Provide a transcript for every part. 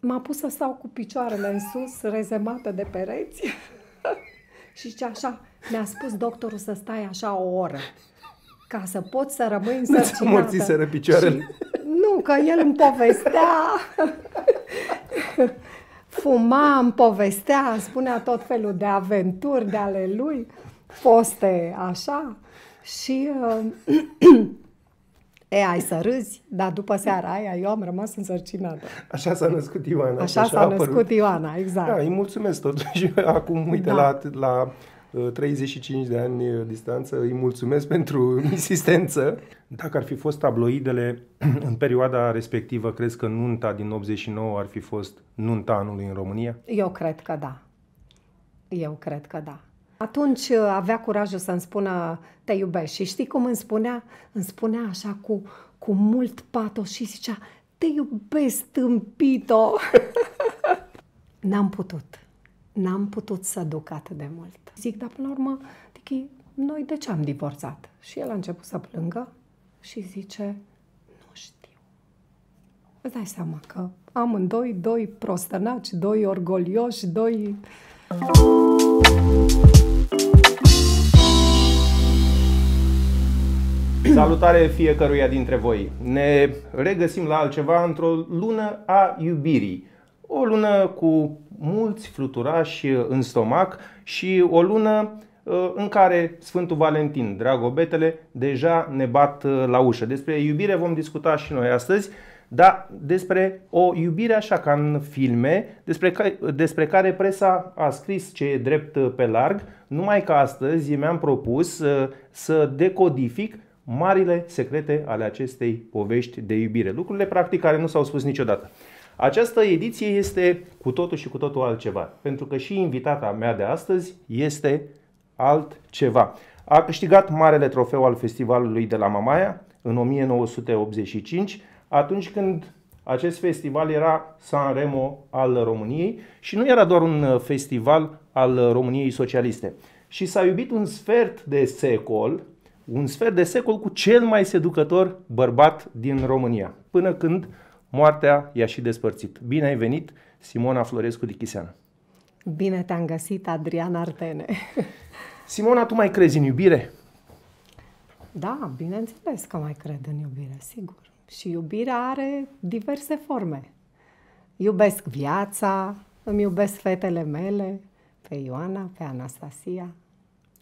m-a pus să stau cu picioarele în sus, rezemată de pereți. și ce așa, mi-a spus doctorul să stai așa o oră ca să pot să rămâi însărcinată. Nu ți picioarele? Și, nu, că el îmi povestea. Fuma, îmi povestea, spunea tot felul de aventuri de ale lui, foste așa. Și uh, E, ai să râzi, dar după seara aia eu am rămas însărcinată. Așa s-a născut Ioana. Așa, așa s-a născut Ioana, exact. Da, îi mulțumesc totuși. Acum, uite, da. la, la 35 uh, de ani uh, distanță, îi mulțumesc pentru insistență. Dacă ar fi fost tabloidele în perioada respectivă, crezi că nunta din 89 ar fi fost nunta anului în România? Eu cred că da. Eu cred că da. Atunci uh, avea curajul să-mi spună te iubesc. Și știi cum îmi spunea? Îmi spunea așa cu, cu mult patos și zicea te iubesc, tâmpito! N-am putut. N-am putut să duc atât de mult. Zic, dar până la urmă, Tichi, noi de ce am divorțat? Și el a început să plângă și zice, nu știu. Îți dai seama că amândoi, doi prostănaci, doi orgolioși, doi... Thank you. Salutare fiecăruia dintre voi! Ne regăsim la altceva într-o lună a iubirii. O lună cu mulți fluturași în stomac și o lună ă, în care Sfântul Valentin, dragobetele, deja ne bat ă, la ușă. Despre iubire vom discuta și noi astăzi, dar despre o iubire așa ca în filme, despre, ca, despre care presa a scris ce e drept ă, pe larg, numai că astăzi mi-am propus să, să decodific marile secrete ale acestei povești de iubire. Lucrurile practic care nu s-au spus niciodată. Această ediție este cu totul și cu totul altceva, pentru că și invitata mea de astăzi este altceva. A câștigat marele trofeu al festivalului de la Mamaia în 1985, atunci când acest festival era San Remo al României și nu era doar un uh, festival al României socialiste. Și s-a iubit un sfert de secol un sfert de secol cu cel mai seducător bărbat din România, până când moartea i-a și despărțit. Bine ai venit, Simona Florescu de Lichiseană. Bine te-am găsit, Adrian Artene. Simona, tu mai crezi în iubire? Da, bineînțeles că mai cred în iubire, sigur. Și iubirea are diverse forme. Iubesc viața, îmi iubesc fetele mele, pe Ioana, pe Anastasia,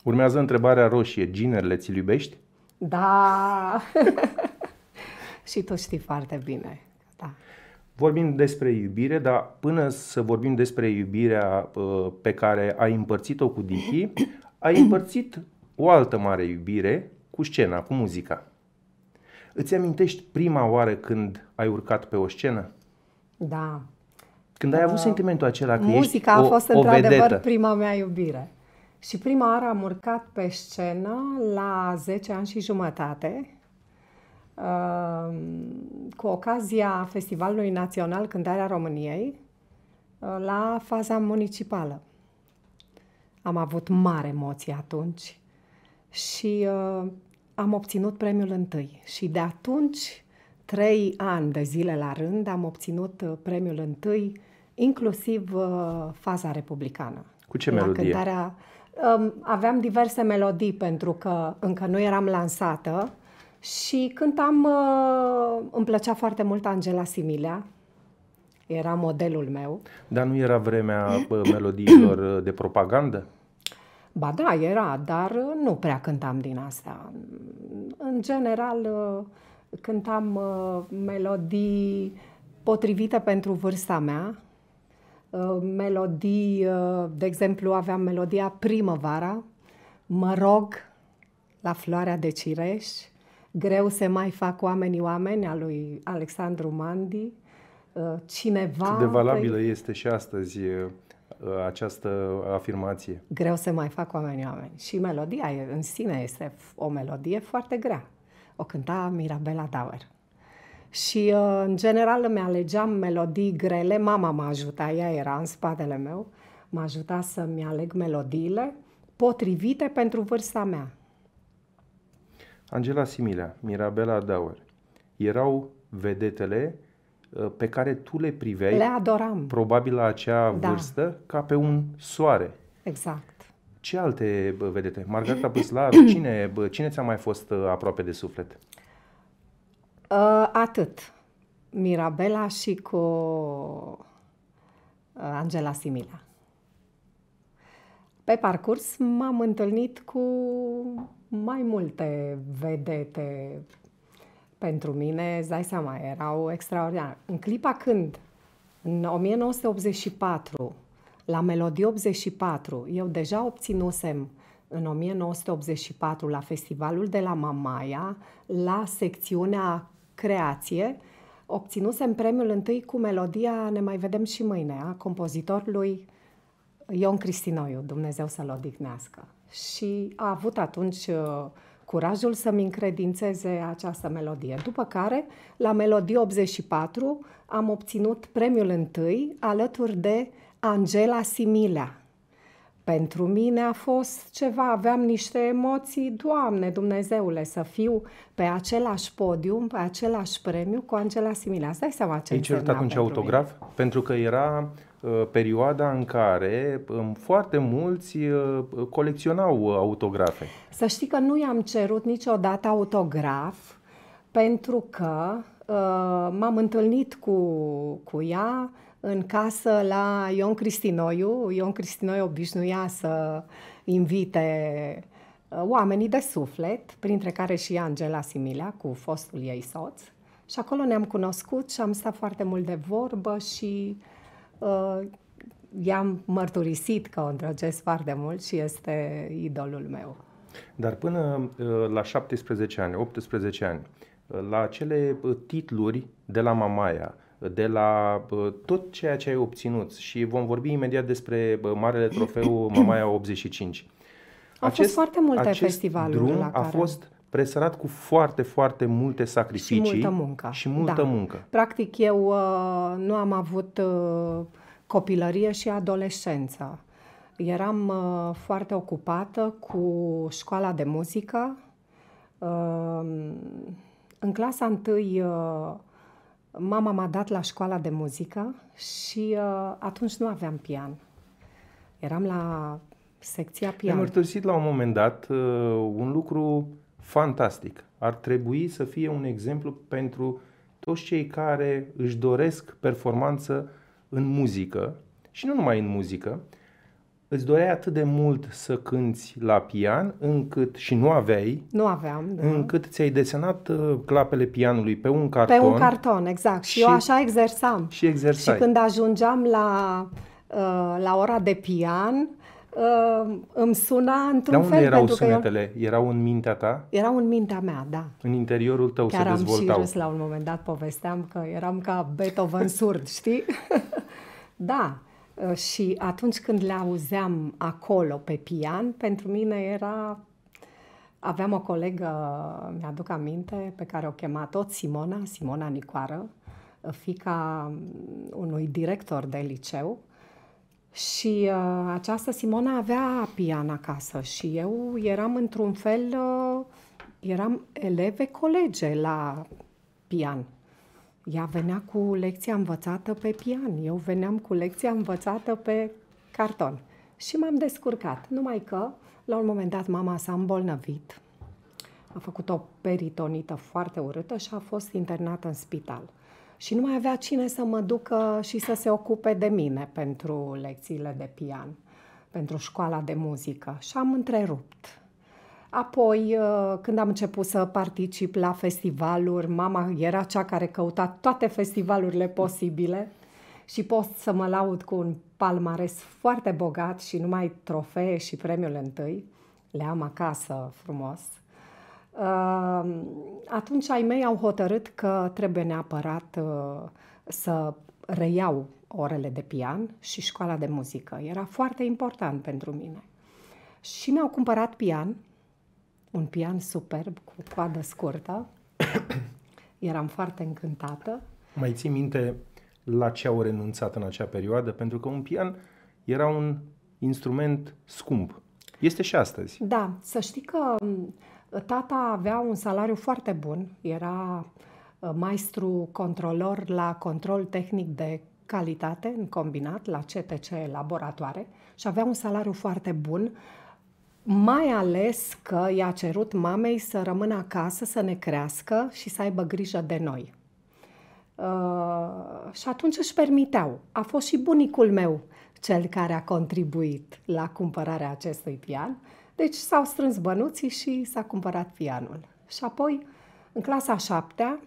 Urmează întrebarea roșie. Ginerile ți l iubești? Da! și tu știi foarte bine. Da. Vorbim despre iubire, dar până să vorbim despre iubirea uh, pe care ai împărțit-o cu Dicky, ai împărțit o altă mare iubire cu scena, cu muzica. Îți amintești prima oară când ai urcat pe o scenă? Da. Când ai avut uh, sentimentul acela că muzica ești o, a fost într-adevăr prima mea iubire. Și prima oară am urcat pe scenă la 10 ani și jumătate, uh, cu ocazia Festivalului Național Cântarea României, uh, la faza municipală. Am avut mare emoție atunci și uh, am obținut premiul întâi. Și de atunci, trei ani de zile la rând, am obținut premiul întâi, inclusiv faza republicană. Cu ce melodie? La cântarea aveam diverse melodii pentru că încă nu eram lansată și cântam, uh, îmi plăcea foarte mult Angela Similea, era modelul meu. Dar nu era vremea melodiilor uh, de propagandă? Ba da, era, dar uh, nu prea cântam din asta. În general, cântam melodii potrivite pentru vârsta mea, Uh, melodii, uh, de exemplu, aveam melodia Primăvara, Mă rog la floarea de cireș, Greu se mai fac oamenii oameni, a lui Alexandru Mandi, uh, Cineva... Cât de valabilă pe... Păi- este și astăzi această afirmație? Greu se mai fac oamenii oameni. Și melodia în sine este o melodie foarte grea. O cânta Mirabela Dauer și uh, în general îmi alegeam melodii grele, mama mă ajuta, ea era în spatele meu, mă ajuta să-mi aleg melodiile potrivite pentru vârsta mea. Angela Similea, Mirabela Dauer, erau vedetele uh, pe care tu le priveai, le adoram. probabil la acea da. ca pe un soare. Exact. Ce alte vedete? Margareta Păslaru, cine, cine ți-a mai fost uh, aproape de suflet? Uh, atât. Mirabela și cu uh, Angela Simila. Pe parcurs m-am întâlnit cu mai multe vedete pentru mine, îți dai seama, erau extraordinare. În clipa când, în 1984, la Melodie 84, eu deja obținusem în 1984 la festivalul de la Mamaia, la secțiunea creație, obținusem premiul întâi cu melodia Ne mai vedem și mâine a compozitorului Ion Cristinoiu, Dumnezeu să-l odihnească. Și a avut atunci uh, curajul să-mi încredințeze această melodie. După care, la Melodie 84, am obținut premiul întâi alături de Angela Similea, pentru mine a fost ceva, aveam niște emoții, Doamne Dumnezeule, să fiu pe același podium, pe același premiu cu Angela Similea. Îți dai seama ce Ai cerut atunci pentru autograf? Mine. Pentru că era uh, perioada în care um, foarte mulți uh, colecționau uh, autografe. Să știi că nu i-am cerut niciodată autograf pentru că uh, m-am întâlnit cu, cu ea, uh, în casă la Ion Cristinoiu. Ion Cristinoiu obișnuia să invite uh, oamenii de suflet, printre care și Angela Similea, cu fostul ei soț. Și acolo ne-am cunoscut și am stat foarte mult de vorbă și uh, i-am mărturisit că o îndrăgesc foarte mult și este idolul meu. Dar până uh, la 17 ani, 18 ani, uh, la acele uh, titluri de la Mamaia, de la tot ceea ce ai obținut și vom vorbi imediat despre marele trofeu Mamaia 85. A acest, fost foarte multe acest festivaluri drum la care... a fost presărat cu foarte, foarte multe sacrificii și multă muncă. Și multă da. muncă. Practic eu uh, nu am avut uh, copilărie și adolescență. Eram uh, foarte ocupată cu școala de muzică. Uh, în clasa întâi uh, mama m-a dat la școala de muzică și uh, atunci nu aveam pian. Eram la secția pian. Am mărturisit la un moment dat uh, un lucru fantastic. Ar trebui să fie un exemplu pentru toți cei care își doresc performanță în muzică și nu numai în muzică, îți doreai atât de mult să cânți la pian încât, și nu aveai, nu aveam, da. încât ți-ai desenat uh, clapele pianului pe un carton. Pe un carton, exact. Și, și eu așa exersam. Și exersai. Și când ajungeam la, uh, la ora de pian, uh, îmi suna într-un fel. Dar unde fel, erau sunetele? Că eu... Erau în mintea ta? Erau în mintea mea, da. În interiorul tău Chiar se dezvoltau. Chiar am și râs la un moment dat, povesteam că eram ca Beethoven surd, știi? da. Uh, și atunci când le auzeam acolo pe pian, pentru mine era... Aveam o colegă, mi-aduc aminte, pe care o chema tot Simona, Simona Nicoară, uh, fica mm, unui director de liceu, și uh, această Simona avea pian acasă și eu eram într-un fel, uh, eram eleve colege la pian. Ea venea cu lecția învățată pe pian, eu veneam cu lecția învățată pe carton. Și m-am descurcat, numai că la un moment dat mama s-a îmbolnăvit, a făcut o peritonită foarte urâtă și a fost internată în spital. Și nu mai avea cine să mă ducă și să se ocupe de mine pentru lecțiile de pian, pentru școala de muzică. Și am întrerupt Apoi, uh, când am început să particip la festivaluri, mama era cea care căuta toate festivalurile posibile și pot să mă laud cu un palmares foarte bogat și numai trofee și premiul întâi. Le am acasă frumos. Uh, atunci ai mei au hotărât că trebuie neapărat uh, să reiau orele de pian și școala de muzică. Era foarte important pentru mine. Și mi-au cumpărat pian un pian superb cu coadă scurtă. Eram foarte încântată. Mai ții minte la ce au renunțat în acea perioadă? Pentru că un pian era un instrument scump. Este și astăzi. Da, să știi că mm, tata avea un salariu foarte bun. Era uh, maestru controlor la control tehnic de calitate în combinat la CTC laboratoare și avea un salariu foarte bun mai ales că i-a cerut mamei să rămână acasă, să ne crească și să aibă grijă de noi. Uh, și atunci își permiteau. A fost și bunicul meu cel care a contribuit la cumpărarea acestui pian. Deci s-au strâns bănuții și s-a cumpărat pianul. Și apoi, în clasa șaptea,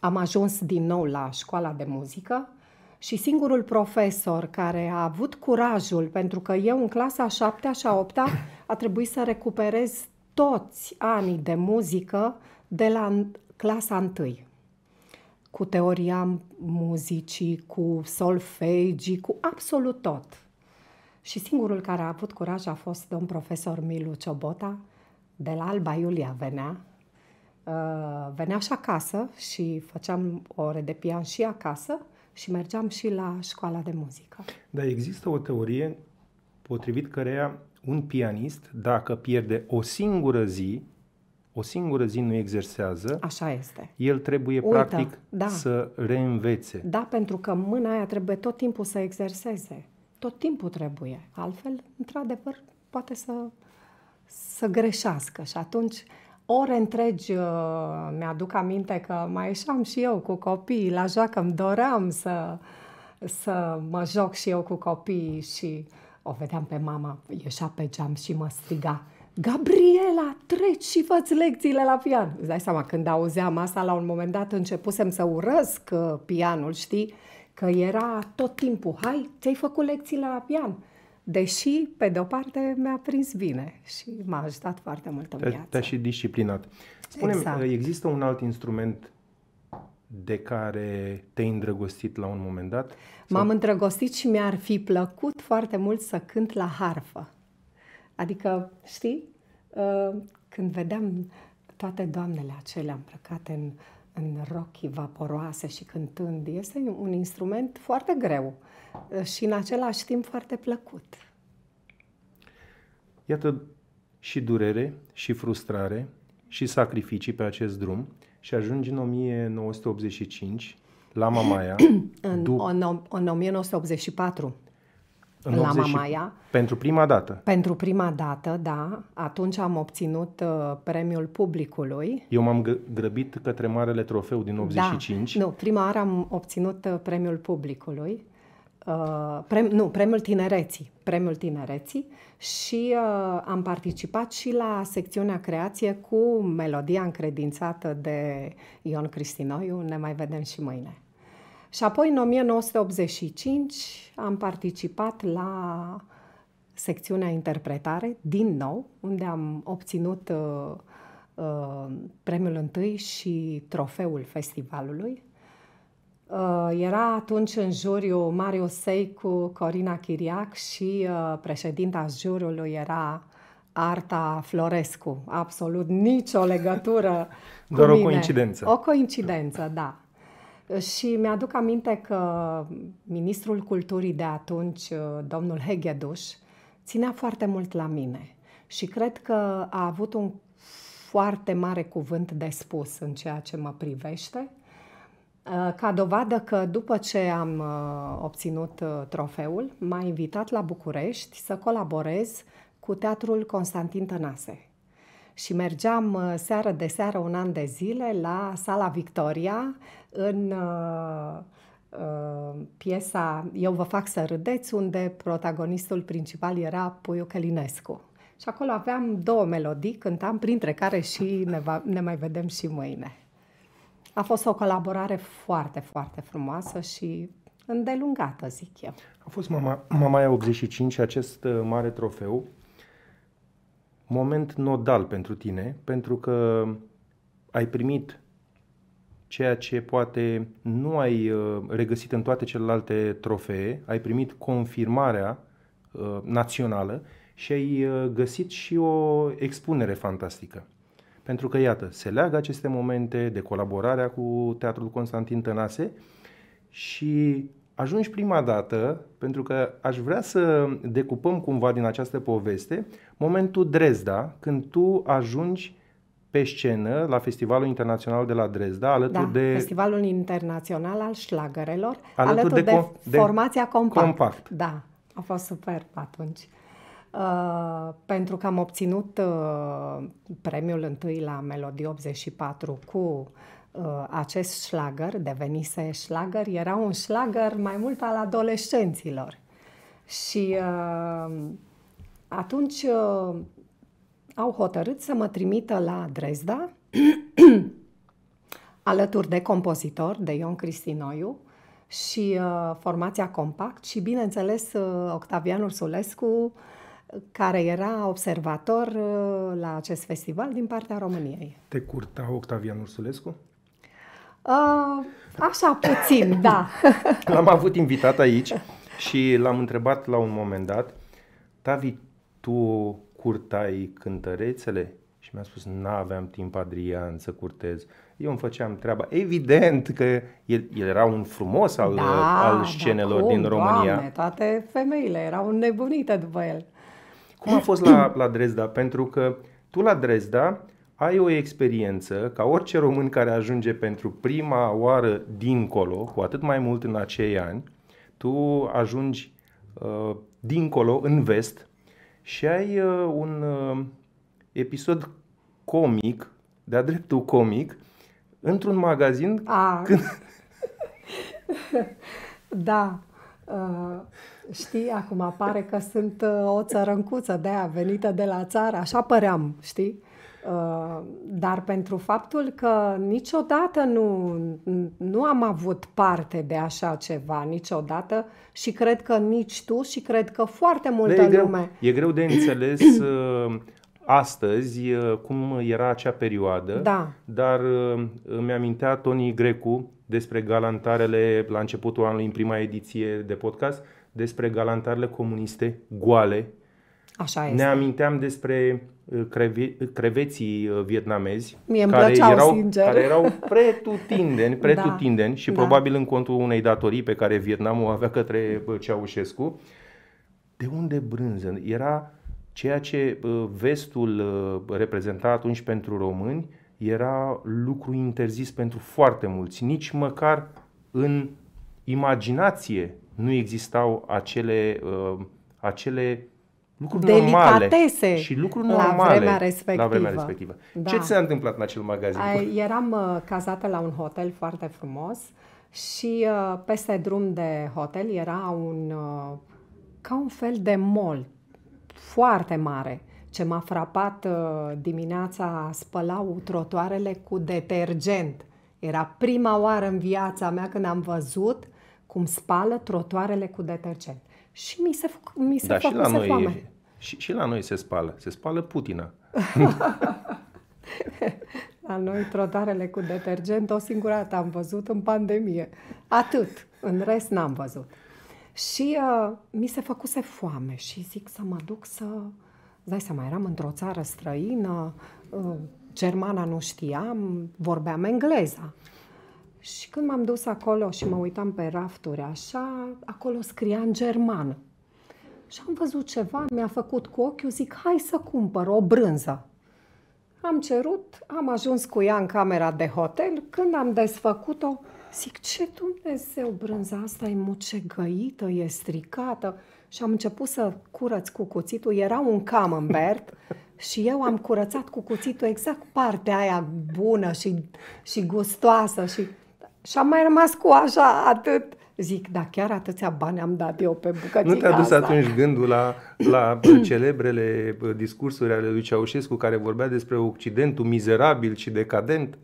am ajuns din nou la școala de muzică și singurul profesor care a avut curajul, pentru că eu în clasa 7 și a opta, a trebuit să recuperez toți anii de muzică de la clasa 1 cu teoria muzicii, cu solfegii, cu absolut tot. Și singurul care a avut curaj a fost domn profesor Milu Ciobota, de la Alba Iulia venea. Uh, venea și acasă și făceam ore de pian și acasă și mergeam și la școala de muzică. Dar există o teorie potrivit căreia un pianist, dacă pierde o singură zi, o singură zi nu exersează, Așa este. el trebuie Uită, practic da. să reînvețe. Da, pentru că mâna aia trebuie tot timpul să exerseze. Tot timpul trebuie. Altfel, într-adevăr, poate să, să greșească și atunci ore întregi uh, mi-aduc aminte că mai ieșeam și eu cu copiii la joacă, îmi doream să, să mă joc și eu cu copiii și o vedeam pe mama, ieșea pe geam și mă striga. Gabriela, treci și fă lecțiile la pian. Îți dai seama, când auzeam asta, la un moment dat începusem să urăsc uh, pianul, știi? Că era tot timpul, hai, ți-ai făcut lecțiile la pian. Deși, pe de-o parte, mi-a prins bine și m-a ajutat foarte mult în te, viață. Te-a și disciplinat. spune exact. Ă, există un alt instrument de care te-ai îndrăgostit la un moment dat? M-am îndrăgostit și mi-ar fi plăcut foarte mult să cânt la harfă. Adică, știi, ă, când vedeam toate doamnele acelea îmbrăcate în, în rochi vaporoase și cântând, este un instrument foarte greu. Uh, Eh, și în același timp foarte plăcut. Iată și durere, și frustrare, și sacrificii pe acest drum și ajungi în 1985 la Mamaia. în, dup- în, în 1984 în la 80, Mamaia. Pentru prima dată. Pentru prima dată, da. Atunci am obținut uh, premiul publicului. Eu m-am grăbit către Marele Trofeu din 85. Da, nu, prima oară am obținut uh, premiul publicului pre, uh, prem, nu, Premiul Tinereții. Premiul Tinereții și uh, am participat și la secțiunea creație cu melodia încredințată de Ion Cristinoiu, Ne mai vedem și mâine. Și apoi, în 1985, am participat la secțiunea interpretare, din nou, unde am obținut uh, uh, premiul întâi și trofeul festivalului Uh, era atunci în juriu Mario Seicu, Corina Chiriac și uh, președinta juriului era Arta Florescu. Absolut nicio legătură cu Doar mine. o coincidență. O coincidență, da. Și mi-aduc aminte că ministrul culturii de atunci, uh, domnul Hegeduș, ținea foarte mult la mine. Și cred că a avut un foarte mare cuvânt de spus în ceea ce mă privește Uh, ca dovadă că după ce am uh, obținut uh, trofeul, m-a invitat la București să colaborez cu Teatrul Constantin Tănase. Și mergeam seară de seară un an de zile la Sala Victoria în piesa Eu vă fac să râdeți, unde protagonistul principal era Puiu Călinescu. Și acolo aveam două melodii, cântam, printre care și ne, va, ne mai vedem și mâine. A fost o colaborare foarte, foarte frumoasă și îndelungată, zic eu. A fost Mama, Mamaia 85, acest uh, mare trofeu, moment nodal pentru tine, pentru că ai primit ceea ce poate nu ai uh, regăsit în toate celelalte trofee, ai primit confirmarea uh, națională și ai găsit și o expunere fantastică pentru că, iată, se leagă aceste momente de colaborarea cu Teatrul Constantin Tănase și ajungi prima dată, pentru că aș vrea să decupăm cumva din această poveste, momentul Dresda, când tu ajungi pe scenă la Festivalul Internațional de la Dresda, alături da, de... Festivalul Internațional al Șlagărelor, alături, alături de, de, de formația Compact. Compact. Da, a fost superb atunci. Uh, pentru că am obținut uh, premiul întâi la Melodie 84 cu uh, acest șlagăr, devenise șlagăr, era un șlagăr mai mult al adolescenților. Și uh, atunci uh, au hotărât să mă trimită la Dresda, alături de compozitor, de Ion Cristinoiu, și uh, formația Compact și, bineînțeles, uh, Octavian Ursulescu, uh, care era observator uh, la acest festival din partea României. Te curta Octavian Ursulescu? Uh, așa puțin, da. L-am avut invitat aici și l-am întrebat la un moment dat, Tavi, tu curtai cântărețele? Și mi-a spus, n-aveam timp, Adrian, să curtez. Eu îmi făceam treaba. Evident că el, el era un frumos al, da, al scenelor da, cum, din România. Doamne, toate femeile erau nebunite după el. Cum a fost la, la Dresda? Pentru că tu la Dresda ai o experiență, ca orice român care ajunge pentru prima oară dincolo, cu atât mai mult în acei ani, tu ajungi uh, dincolo, în vest, și ai uh, un uh, episod comic, de-a dreptul comic, într-un magazin. A. Ah. Când... da. Uh, Știi, acum pare că sunt uh, o țărâncuță de aia venită de la țară, așa păream, știi? Uh, dar pentru faptul că niciodată nu, nu am avut parte de așa ceva, niciodată, și cred că nici tu și cred că foarte multă e greu, lume... Greu, e greu de înțeles uh, astăzi cum era acea perioadă, da. dar îmi amintea Tony Grecu despre galantarele la începutul anului în prima ediție de podcast, despre galantarele comuniste goale. Așa este. Ne aminteam despre uh, creve- uh, creveții uh, vietnamezi Mie care, plăceau, erau, sincer. care erau pretutindeni, da. pretutindeni da, și da. probabil în contul unei datorii pe care Vietnamul avea către Ceaușescu. De unde brânză? Era ceea ce vestul reprezenta atunci pentru români era lucru interzis pentru foarte mulți. Nici măcar în imaginație nu existau acele, uh, acele lucruri Delicatese normale și lucruri la normale vremea respectivă. la vremea respectivă. Da. Ce ți s-a întâmplat în acel magazin? Eram uh, cazată la un hotel foarte frumos și uh, peste drum de hotel era un uh, ca un fel de mall foarte mare. Ce m-a frapat uh, dimineața, spălau trotuarele cu detergent. Era prima oară în viața mea când am văzut cum spală trotuarele cu detergent. Și mi se, mi se da, și la noi, foame. Și, și la noi se spală. Se spală Putina. la noi trotuarele cu detergent o singură dată am văzut în pandemie. Atât. În rest n-am văzut. Și uh, mi se făcuse foame și zic să mă duc să... Îți dai seama, eram într-o țară străină, uh, germana nu știam, vorbeam engleza. Și când m-am dus acolo și mă uitam pe rafturi așa, acolo scria în germană. Și am văzut ceva, mi-a făcut cu ochiul, zic, hai să cumpăr o brânză. Am cerut, am ajuns cu ea în camera de hotel, când am desfăcut-o, zic, ce Dumnezeu, brânza asta e mucegăită, e stricată. Și am început să curăț cu cuțitul, era un camembert și eu am curățat cu cuțitul exact partea aia bună și, și gustoasă și și am mai rămas cu așa atât. Zic, da, chiar atâția bani am dat eu pe bucățica Nu te-a dus asta. atunci gândul la, la celebrele discursuri ale lui Ceaușescu care vorbea despre Occidentul mizerabil și decadent?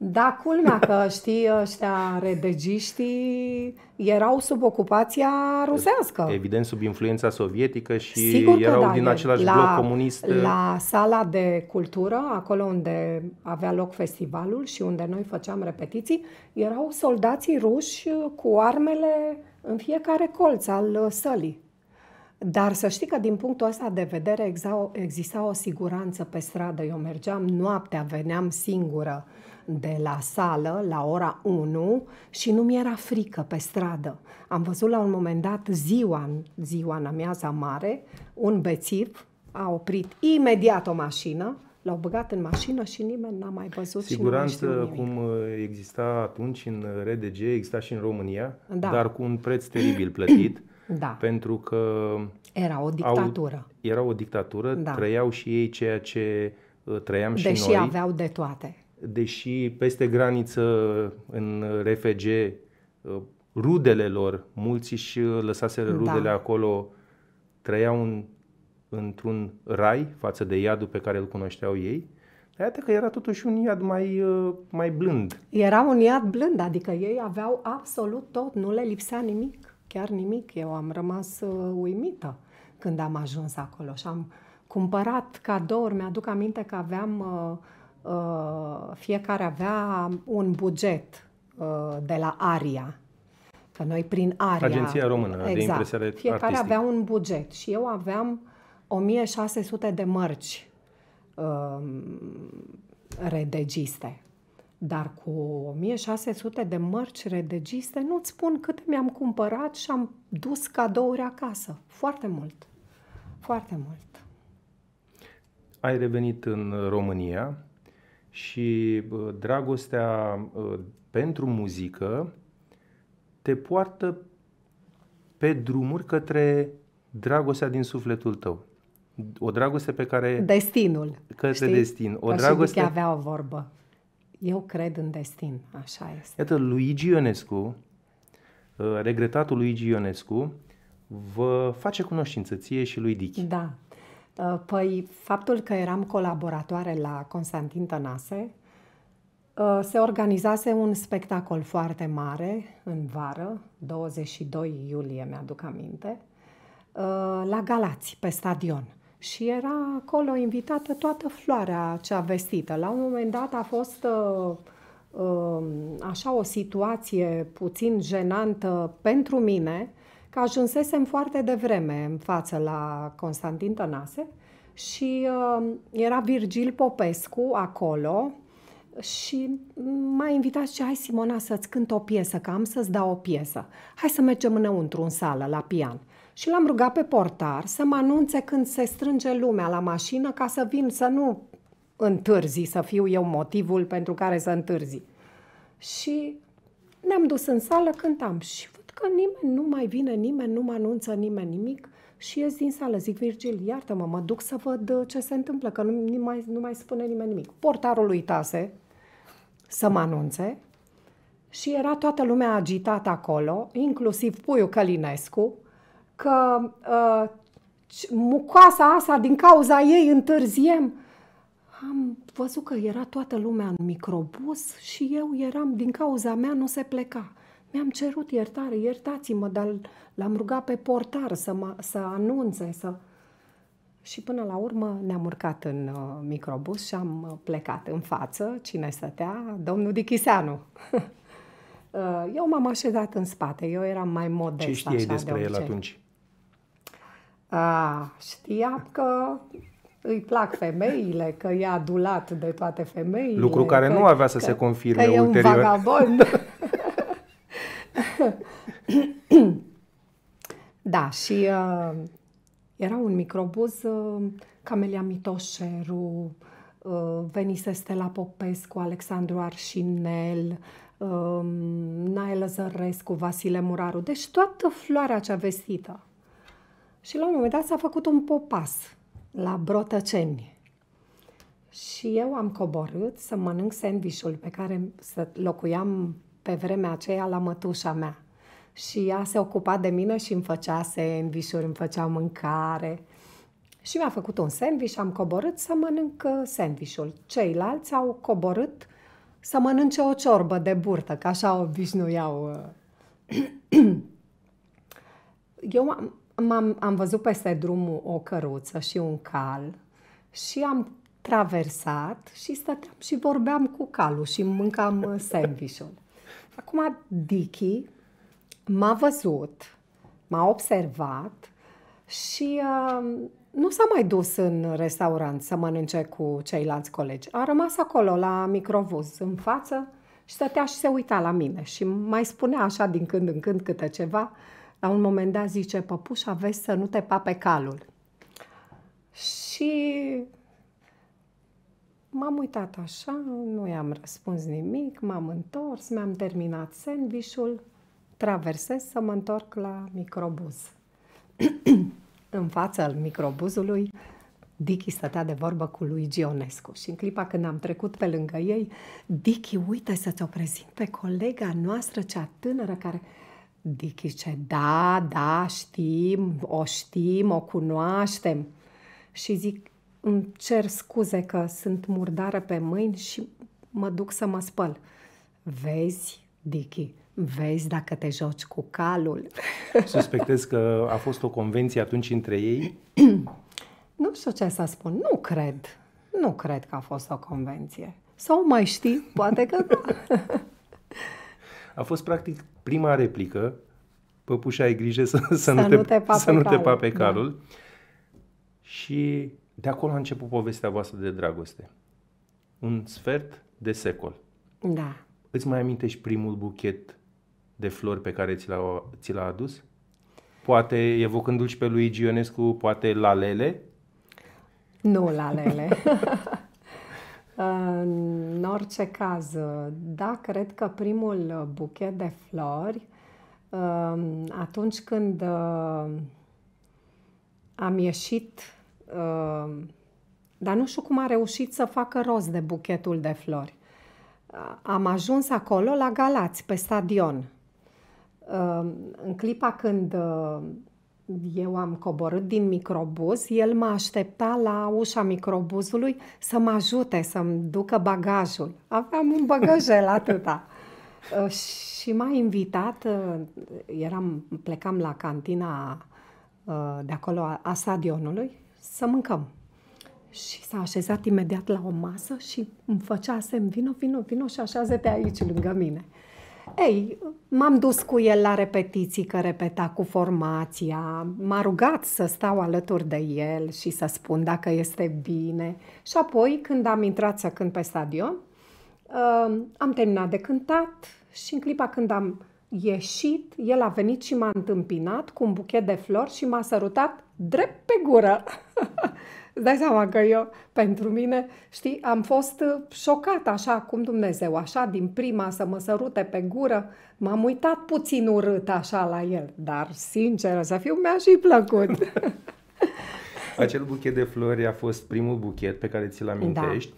Da, culmea că știi ăștia redegiștii erau sub ocupația rusească. Evident, sub influența sovietică și Sigur erau da, din același la, bloc comunist. La uh, sala de cultură, acolo unde avea loc festivalul și unde noi făceam repetiții, erau soldații ruși cu armele în fiecare colț al uh, sălii. Dar să știi că din punctul ăsta de vedere exista o siguranță pe stradă. Eu mergeam noaptea, veneam singură de la sală la ora 1 și nu mi-era frică pe stradă. Am văzut la un moment dat ziua, ziua în amiaza mare, un bețiv a oprit imediat o mașină, l-au băgat în mașină și nimeni n-a mai văzut Siguranță și nu cum uh, exista atunci în uh, RDG, exista și în România, da. dar cu un preț teribil plătit. Da. Pentru că... Era o dictatură. Au, era o dictatură, da. trăiau și ei ceea ce uh, trăiam Deși și noi. Deși aveau de toate deși peste graniță în RFG uh, rudele lor, mulți își lăsaseră da. rudele da. acolo, trăiau în, într-un rai față de iadul pe care îl cunoșteau ei. Dar iată că era totuși un iad mai, uh, mai blând. Era un iad blând, adică ei aveau absolut tot, nu le lipsea nimic, chiar nimic. Eu am rămas uh, uimită când am ajuns acolo și am cumpărat cadouri. Mi-aduc aminte că aveam uh, Uh, fiecare avea un buget uh, de la ARIA, că noi prin ARIA... Agenția Română exact, de Impresare Fiecare artistic. avea un buget și eu aveam 1600 de mărci um, redegiste. Dar cu 1600 de mărci redegiste nu-ți spun câte mi-am cumpărat și am dus cadouri acasă. Foarte mult. Foarte mult. Ai revenit în România și dragostea pentru muzică te poartă pe drumuri către dragostea din sufletul tău. O dragoste pe care... Destinul. Către știi? destin. O Că dragoste... avea o vorbă. Eu cred în destin, așa este. Iată, Luigi Ionescu, ă, regretatul Luigi Ionescu, vă face cunoștință ție și lui Dichi. Da, Uh, păi, faptul că eram colaboratoare la Constantin Tănase, uh, se organizase un spectacol foarte mare în vară, 22 iulie, mi-aduc aminte, uh, la Galați, pe stadion. Și era acolo invitată toată floarea cea vestită. La un moment dat a fost așa o situație puțin jenantă pentru mine, că ajunsesem foarte devreme în față la Constantin Tănase și uh, era Virgil Popescu acolo și m-a invitat și hai Simona să-ți cânt o piesă, că am să-ți dau o piesă. Hai să mergem înăuntru în sală, la pian. Și l-am rugat pe portar să mă anunțe când se strânge lumea la mașină ca să vin să nu întârzi, să fiu eu motivul pentru care să întârzi. Și ne-am dus în sală, cântam și că nimeni nu mai vine, nimeni nu mă anunță, nimeni nimic și ies din sală. Zic, Virgil, iartă-mă, mă duc să văd uh, ce se întâmplă, că nu, nu, mai, nu mai spune nimeni nimic. Portarul uitase să mă anunțe și era toată lumea agitată acolo, inclusiv Puiu Călinescu, că uh, mucoasa asta, din cauza ei, întârziem. Am văzut că era toată lumea în microbus și eu eram, din cauza mea, nu se pleca. Mi-am cerut iertare, iertați-mă, dar l-am rugat pe portar să, mă, să anunțe, să... Și până la urmă ne-am urcat în uh, microbus și am uh, plecat în față. Cine stătea? Domnul Dichiseanu. uh, eu m-am așezat în spate, eu eram mai modest. Ce știai așa, despre de el atunci? A, ah, știam că îi plac femeile, că e adulat de toate femeile. Lucru care că, nu avea să că, se confirme că ulterior. e un vagabond. da, și uh, era un microbuz, uh, Camelia Mitoșeru, uh, venise Stella Popescu, Alexandru Arșinel, uh, Nae Lăzărescu, Vasile Muraru, deci toată floarea cea vestită. Și la un moment dat s-a făcut un popas la Brotăceni. Și eu am coborât să mănânc sandvișul pe care să locuiam pe vremea aceea la mătușa mea. Și ea se ocupa de mine și îmi făcea sandvișuri, îmi făcea mâncare. Și mi-a făcut un sandwich, am coborât să mănânc uh, sandvișul. Ceilalți au coborât să mănânce o ciorbă de burtă, că așa obișnuiau. Uh. Eu am, am, am văzut peste drum o căruță și un cal și am traversat și stăteam și vorbeam cu calul și mâncam uh, sandvișul. Acum, Dicky m-a văzut, m-a observat și uh, nu s-a mai dus în restaurant să mănânce cu ceilalți colegi. A rămas acolo, la microvuz, în față și stătea și se uita la mine și mai spunea așa din când în când câte ceva. La un moment dat zice, păpușa, vezi să nu te pape calul. Și M-am uitat așa, nu i-am răspuns nimic, m-am întors, mi-am terminat sandvișul, traversez să mă întorc la microbuz. în fața microbuzului, Dicky stătea de vorbă cu lui Gionescu și în clipa când am trecut pe lângă ei, Dicky, uite să ți-o prezint pe colega noastră, cea tânără, care... Dicky ce da, da, știm, o știm, o cunoaștem. Și zic, îmi cer scuze că sunt murdară pe mâini și mă duc să mă spăl. Vezi, Dicky, vezi dacă te joci cu calul. Suspectez că a fost o convenție atunci între ei? nu știu ce să spun, nu cred. Nu cred că a fost o convenție. Sau mai știi, poate că da. a fost practic prima replică, păpușa ai grijă să, să, să nu, te, te pape să nu calul. Te pape da. calul. Da. Și de acolo a început povestea voastră de dragoste. Un sfert de secol. Da. Îți mai amintești primul buchet de flori pe care ți l-a, ți l-a adus? Poate evocându-l și pe Luigi Ionescu, poate la lele? Nu la lele. În orice caz, da, cred că primul buchet de flori, um, atunci când uh, am ieșit Ehm, dar nu știu cum a reușit să facă rost de buchetul de flori. Am ajuns acolo la Galați, pe stadion. Ehm, în clipa când ehm, eu am coborât din microbuz, el mă aștepta la ușa microbuzului să mă ajute să-mi ducă bagajul. Aveam un bagajel atâta. și m-a invitat, eram, plecam la cantina de acolo a, a stadionului să mâncăm. Și s-a așezat imediat la o masă și îmi făcea semn, vino, vino, vino și așează-te aici lângă mine. Ei, m-am dus cu el la repetiții, că repeta cu formația, m-a rugat să stau alături de el și să spun dacă este bine. Și apoi, când am intrat să cânt pe stadion, uh, am terminat de cântat și în clipa când am ieșit, el a venit și m-a întâmpinat cu un buchet de flori și m-a sărutat drept pe gură. Îți dai seama că eu, pentru mine, știi, am fost uh, șocat așa, cum Dumnezeu, așa, din prima să mă sărute pe gură, m-am uitat puțin urât așa la el, dar, sincer, să fiu, mi-a și plăcut. Acel buchet de flori a fost primul buchet pe care ți-l amintești. Da.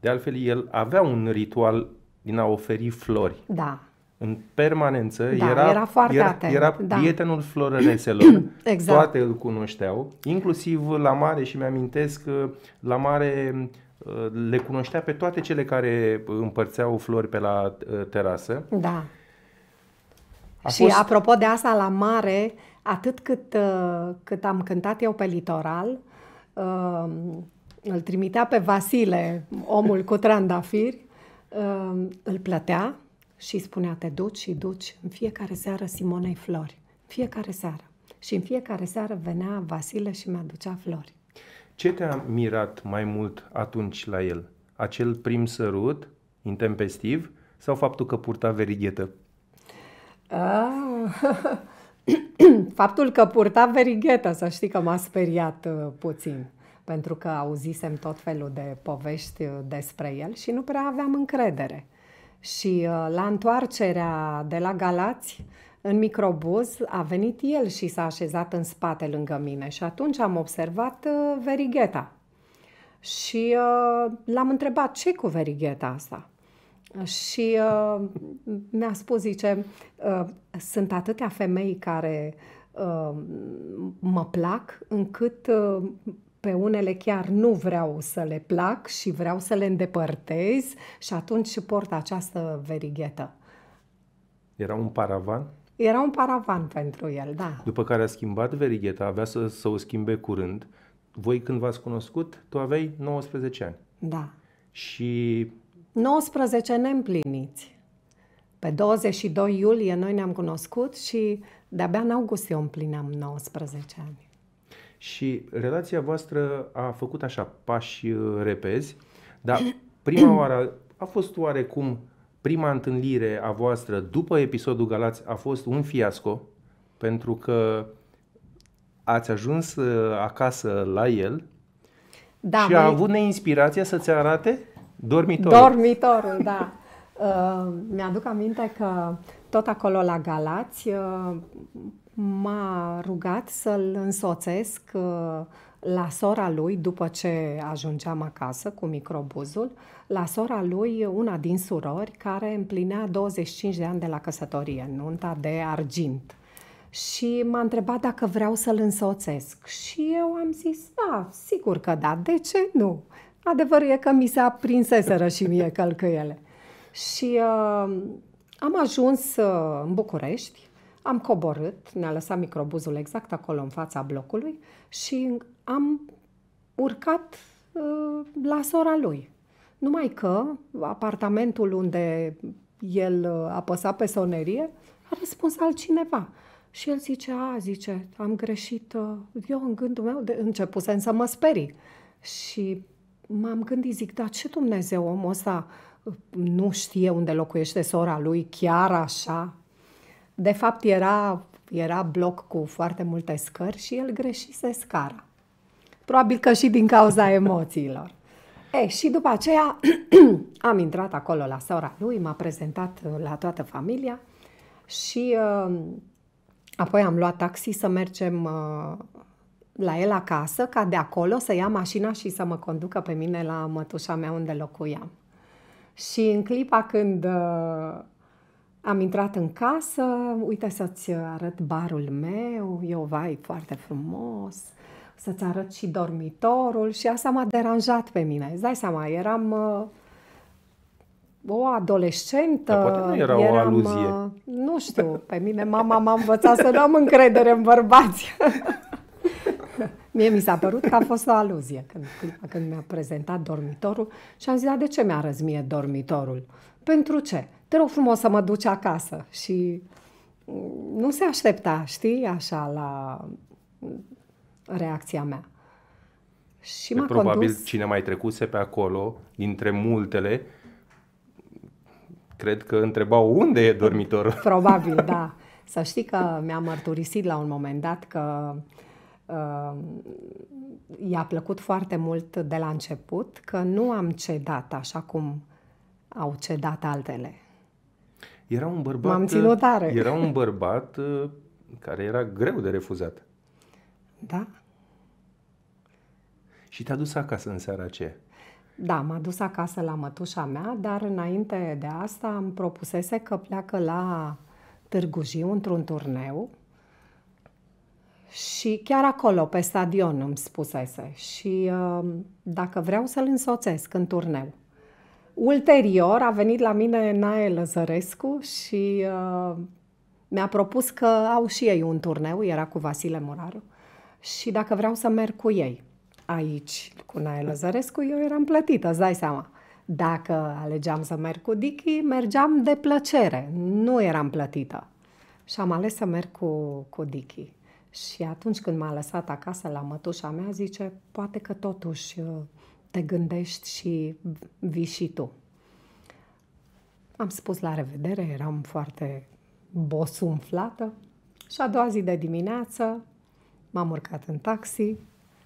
De altfel, el avea un ritual din a oferi flori. Da în permanență, da, era, era, foarte era, atent, era da. prietenul florăreselor, exact. toate îl cunoșteau, inclusiv la mare și mi-amintesc că uh, la mare uh, le cunoștea pe toate cele care împărțeau flori pe la uh, terasă. Da. A și fost... apropo de asta, la mare, atât cât, cât am cântat eu pe litoral, îl trimitea pe Vasile, omul cu trandafiri, îl plătea și spunea, te duci și duci. În fiecare seară Simonei flori. fiecare seară. Și în fiecare seară venea Vasile și mi-aducea flori. Ce te-a mirat mai mult atunci la el? Acel prim sărut, intempestiv, sau faptul că purta verighetă? Ah, faptul că purta verighetă, să știi că m-a speriat uh, puțin pentru că auzisem tot felul de povești uh, despre el și nu prea aveam încredere. Și uh, la întoarcerea de la Galați, în microbuz a venit el și s-a așezat în spate lângă mine și atunci am observat uh, verigheta. Și uh, l-am întrebat ce cu verigheta asta. Și mi-a spus, zice, sunt atâtea femei care mă plac încât pe unele chiar nu vreau să le plac și vreau să le îndepărtez și atunci port această verighetă. Era un paravan? Era un paravan pentru el, da. După care a schimbat verigheta, avea să, să o schimbe curând. Voi când v-ați cunoscut, tu aveai 19 ani. Da. Și... 19 neîmpliniți. Pe 22 iulie noi ne-am cunoscut și de-abia în august eu împlineam 19 ani și relația voastră a făcut așa pași uh, repezi, dar prima oară a fost oarecum prima întâlnire a voastră după episodul Galați a fost un fiasco pentru că ați ajuns uh, acasă la el da, și a avut neinspirația să-ți arate dormitorul. Dormitorul, da. Uh, mi-aduc aminte că tot acolo la Galați uh, m-a rugat să-l însoțesc uh, la sora lui, după ce ajungeam acasă cu microbuzul, la sora lui, una din surori, care împlinea 25 de ani de la căsătorie, nunta de argint. Și m-a întrebat dacă vreau să-l însoțesc. Și eu am zis, da, sigur că da, de ce nu? Adevărul e că mi se aprinseseră și mie călcăiele. Și uh, am ajuns uh, în București, am coborât, ne a lăsat microbuzul exact acolo în fața blocului și am urcat uh, la sora lui. Numai că apartamentul unde el uh, apăsa pe sonerie a răspuns altcineva. Și el zice, a, zice, am greșit, uh, eu în gândul meu de, începusem să mă sperii. Și m-am gândit, zic, dar ce Dumnezeu omul ăsta uh, nu știe unde locuiește sora lui, chiar așa? De fapt, era, era bloc cu foarte multe scări și el greșise scara. Probabil că și din cauza emoțiilor. E, și după aceea am intrat acolo la sora lui, m-a prezentat la toată familia și uh, apoi am luat taxi să mergem uh, la el acasă, ca de acolo să ia mașina și să mă conducă pe mine la mătușa mea unde locuiam. Și în clipa când uh, am intrat în casă, uite să-ți arăt barul meu, e o vai foarte frumos, să-ți arăt și dormitorul și asta m-a deranjat pe mine. Îți dai seama, eram uh, o adolescentă. Dar poate nu era eram, o aluzie. Uh, nu știu, pe mine mama m-a învățat să nu am încredere în bărbați. Mie mi s-a părut că a fost o aluzie când, când mi-a prezentat dormitorul și am zis, da, de ce mi-a mie dormitorul? Pentru ce? Te rog frumos să mă duci acasă. Și mm, nu se aștepta, știi, așa la mm, reacția mea. Și m-a probabil condus... cine mai trecuse pe acolo, dintre multele, cred că întrebau unde e dormitorul. Probabil, da. Să știi că mi-a mărturisit la un moment dat că uh, i-a plăcut foarte mult de la început că nu am cedat așa cum au cedat altele. Era un bărbat... M-am ținut tare. Era un bărbat uh, care era greu de refuzat. Da. Și te-a dus acasă în seara aceea. Da, m-a dus acasă la mătușa mea, dar înainte de asta am propusese că pleacă la Târgu Jiu într-un turneu și chiar acolo, pe stadion, îmi spusese și uh, dacă vreau să-l însoțesc în turneu. Ulterior a venit la mine Nae Lăzărescu și uh, mi-a propus că au și ei un turneu, era cu Vasile Moraru. și dacă vreau să merg cu ei aici, cu Nae Lăzărescu, eu eram plătită, îți dai seama. Dacă alegeam să merg cu Dicky, mergeam de plăcere, nu eram plătită. Și am ales să merg cu, cu Dicky. Și atunci când m-a lăsat acasă la mătușa mea, zice, poate că totuși uh, te gândești și vii și tu. Am spus la revedere, eram foarte bosumflată și a doua zi de dimineață m-am urcat în taxi,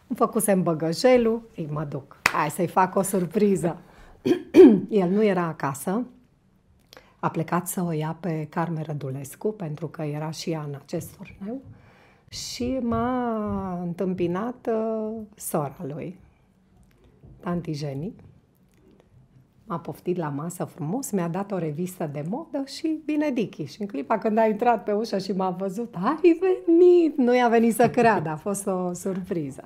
îmi făcusem băgăjelul, ei mă duc, hai să-i fac o surpriză. El nu era acasă, a plecat să o ia pe Carmen Rădulescu, pentru că era și ea în acest turneu, și m-a întâmpinat uh, sora lui, tanti Jenny, m-a poftit la masă frumos, mi-a dat o revistă de modă și bine dichi. Și în clipa când a intrat pe ușă și m-a văzut, ai venit! Nu i-a venit să creadă, a fost o surpriză.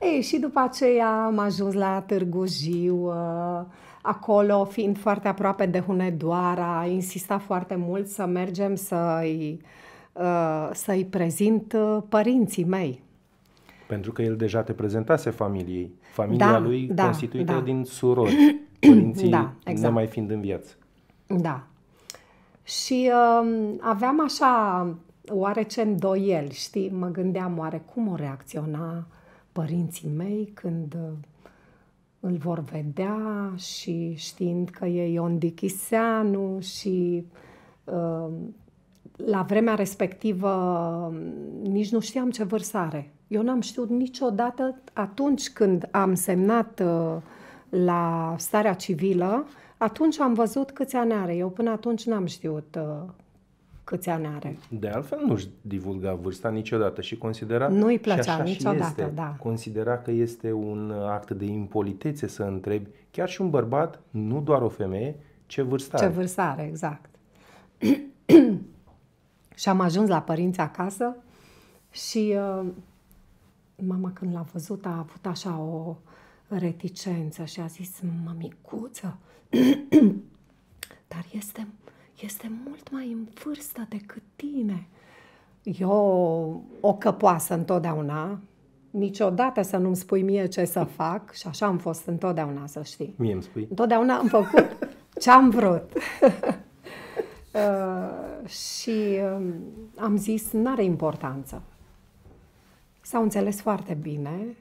Ei, și după aceea am ajuns la Târgu Jiu, ă, acolo fiind foarte aproape de Hunedoara, a insistat foarte mult să mergem să-i ă, să prezint ă, părinții mei. Pentru că el deja te prezentase familiei. Familia da, lui da, constituită da. din surori, părinții da, exact. nemai fiind în viață. Da. Și uh, aveam așa oarece îndoiel, știi? Mă gândeam oare cum o reacționa părinții mei când uh, îl vor vedea și știind că e Ion Dichiseanu și uh, la vremea respectivă um, nici nu știam ce vârstă are eu n-am știut niciodată atunci când am semnat uh, la starea civilă, atunci am văzut câți ani are. Eu până atunci n-am știut uh, câți ani are. De altfel nu-și divulga vârsta niciodată și considera... Nu-i plăcea și așa niciodată, și este, da. Considera că este un act de impolitețe să întrebi chiar și un bărbat, nu doar o femeie, ce vârstă Ce vârstă are, exact. și am ajuns la părinți acasă și uh, mama când l-a văzut a avut așa o reticență și a zis, mămicuță, dar este, este mult mai în vârstă decât tine. Eu o căpoasă întotdeauna, niciodată să nu-mi spui mie ce să fac și așa am fost întotdeauna, să știi. Mie îmi spui. Întotdeauna am făcut ce am vrut. uh, și uh, am zis, n-are importanță. S-au înțeles foarte bine.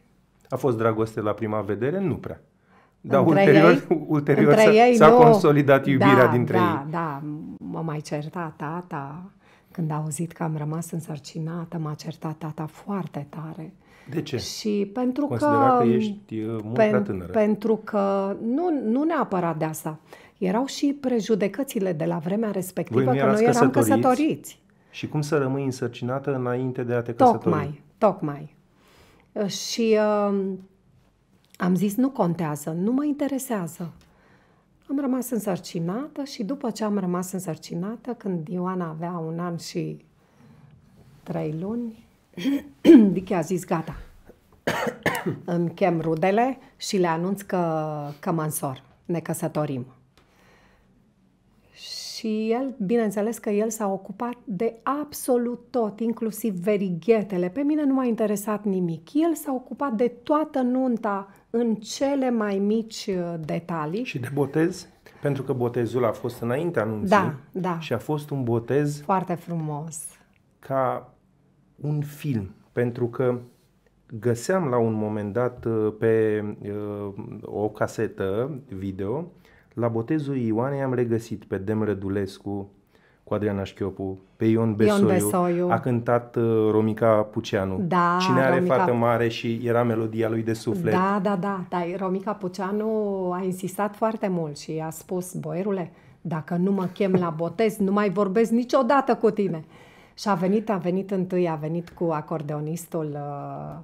A fost dragoste la prima vedere? Nu prea. Dar între ulterior, ei, ulterior între s-a, ei, s-a nu. consolidat iubirea da, dintre da, ei. Da, da, m-a mai certat tata. Când a auzit că am rămas însărcinată, m-a certat tata foarte tare. De ce? Și pentru că, că ești uh, mult pen, prea tânără. Pentru că nu, nu neapărat de asta. Erau și prejudecățile de la vremea respectivă că noi eram căsătoriți. căsătoriți. Și cum să rămâi însărcinată înainte de a te căsători? Tocmai. Tocmai. Uh, și uh, am zis, nu contează, nu mă interesează. Am rămas însărcinată și după ce am rămas însărcinată, când Ioana avea un an și trei luni, Vicky a zis, gata, îmi chem rudele și le anunț că, că mă însor, ne căsătorim și el, bineînțeles că el s-a ocupat de absolut tot, inclusiv verighetele. Pe mine nu m-a interesat nimic. El s-a ocupat de toată nunta în cele mai mici uh, detalii. Și de botez? Pentru că botezul a fost înainte anunții. Da, da. Și a fost un botez... Foarte frumos. Ca un film. Pentru că găseam la un moment dat uh, pe uh, o casetă video la botezul Ioanei am regăsit pe Demrădulescu, cu Adriana Șchiopu, pe Ion Besoiu, Ion Besoiu. a cântat uh, Romica Puceanu. Da, Cine are Romica... fată mare și era melodia lui de suflet. Da, da, da, da. Romica Puceanu a insistat foarte mult și a spus, boierule, dacă nu mă chem la botez, nu mai vorbesc niciodată cu tine. Și a venit, a venit întâi, a venit cu acordeonistul, uh,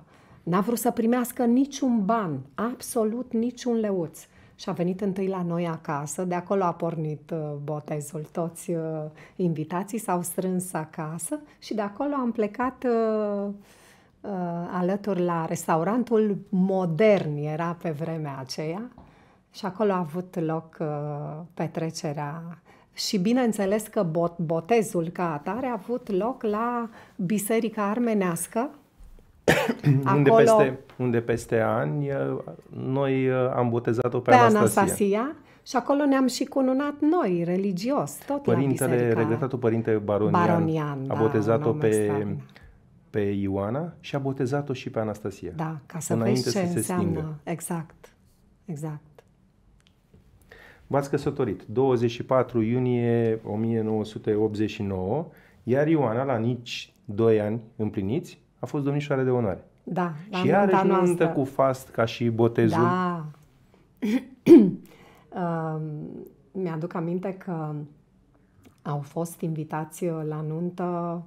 n-a vrut să primească niciun ban, absolut niciun leuț și a venit întâi la noi acasă, de acolo a pornit uh, botezul, toți uh, invitații s-au strâns acasă și de acolo am plecat uh, alături la restaurantul modern era pe vremea aceea și acolo a avut loc petrecerea și bineînțeles că botezul ca atare a avut loc la biserica armenească, unde, peste, unde peste ani noi am botezat-o pe, pe Anastasia. Anastasia. Și acolo ne-am și cununat noi, religios, tot Părintele, la biserica. regătatul părinte Baronian, Baronian a da, botezat-o da, pe, pe Ioana și a botezat-o și pe Anastasia. Da, ca să vezi ce să se înseamnă. Stingă. Exact, exact. V-ați căsătorit 24 iunie 1989, iar Ioana, la nici 2 ani împliniți, a fost domnișoară de onoare. Da, Și Și iarăși nu noastră. cu fast ca și botezul. Da. uh, mi-aduc aminte că au fost invitați la nuntă,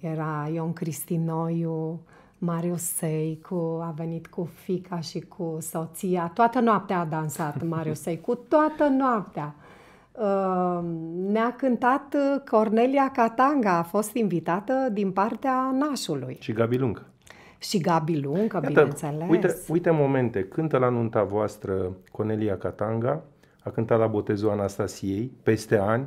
era Ion Cristinoiu, Marius Seicu a venit cu fica și cu soția. Toată noaptea a dansat Marius Seicu, toată noaptea. Ehm, ne-a cântat uh, Cornelia Catanga, a fost invitată din partea nașului. Și Gabi Lung. Și Gabi Lungă, bineînțeles. Uite, uite momente, cântă la nunta voastră Cornelia Catanga, a cântat la botezul Anastasiei, peste ani,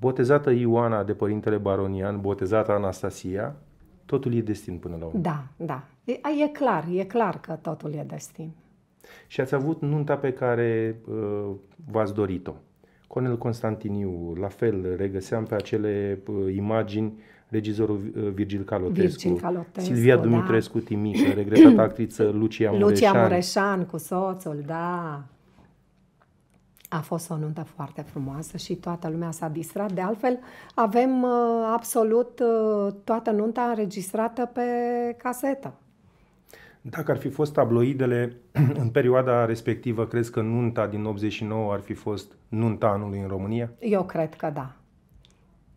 botezată Ioana de părintele baronian, botezată Anastasia, totul e destin până la urmă. Da, da. E, e clar, e clar că totul e destin și ați avut nunta pe care uh, v-ați dorit-o. Conel Constantiniu, la fel, regăseam pe acele uh, imagini regizorul uh, Virgil Calotescu, Virgil Calotescu Silvia da. Dumitrescu Timișă, regretată actriță Lucia Mureșan. Lucia Mureșan cu soțul, da. A fost o nuntă foarte frumoasă și toată lumea s-a distrat. De altfel, avem uh, absolut uh, toată nunta înregistrată pe casetă. Dacă ar fi fost tabloidele în perioada respectivă, crezi că nunta din 89 ar fi fost nunta anului în România? Eu cred că da.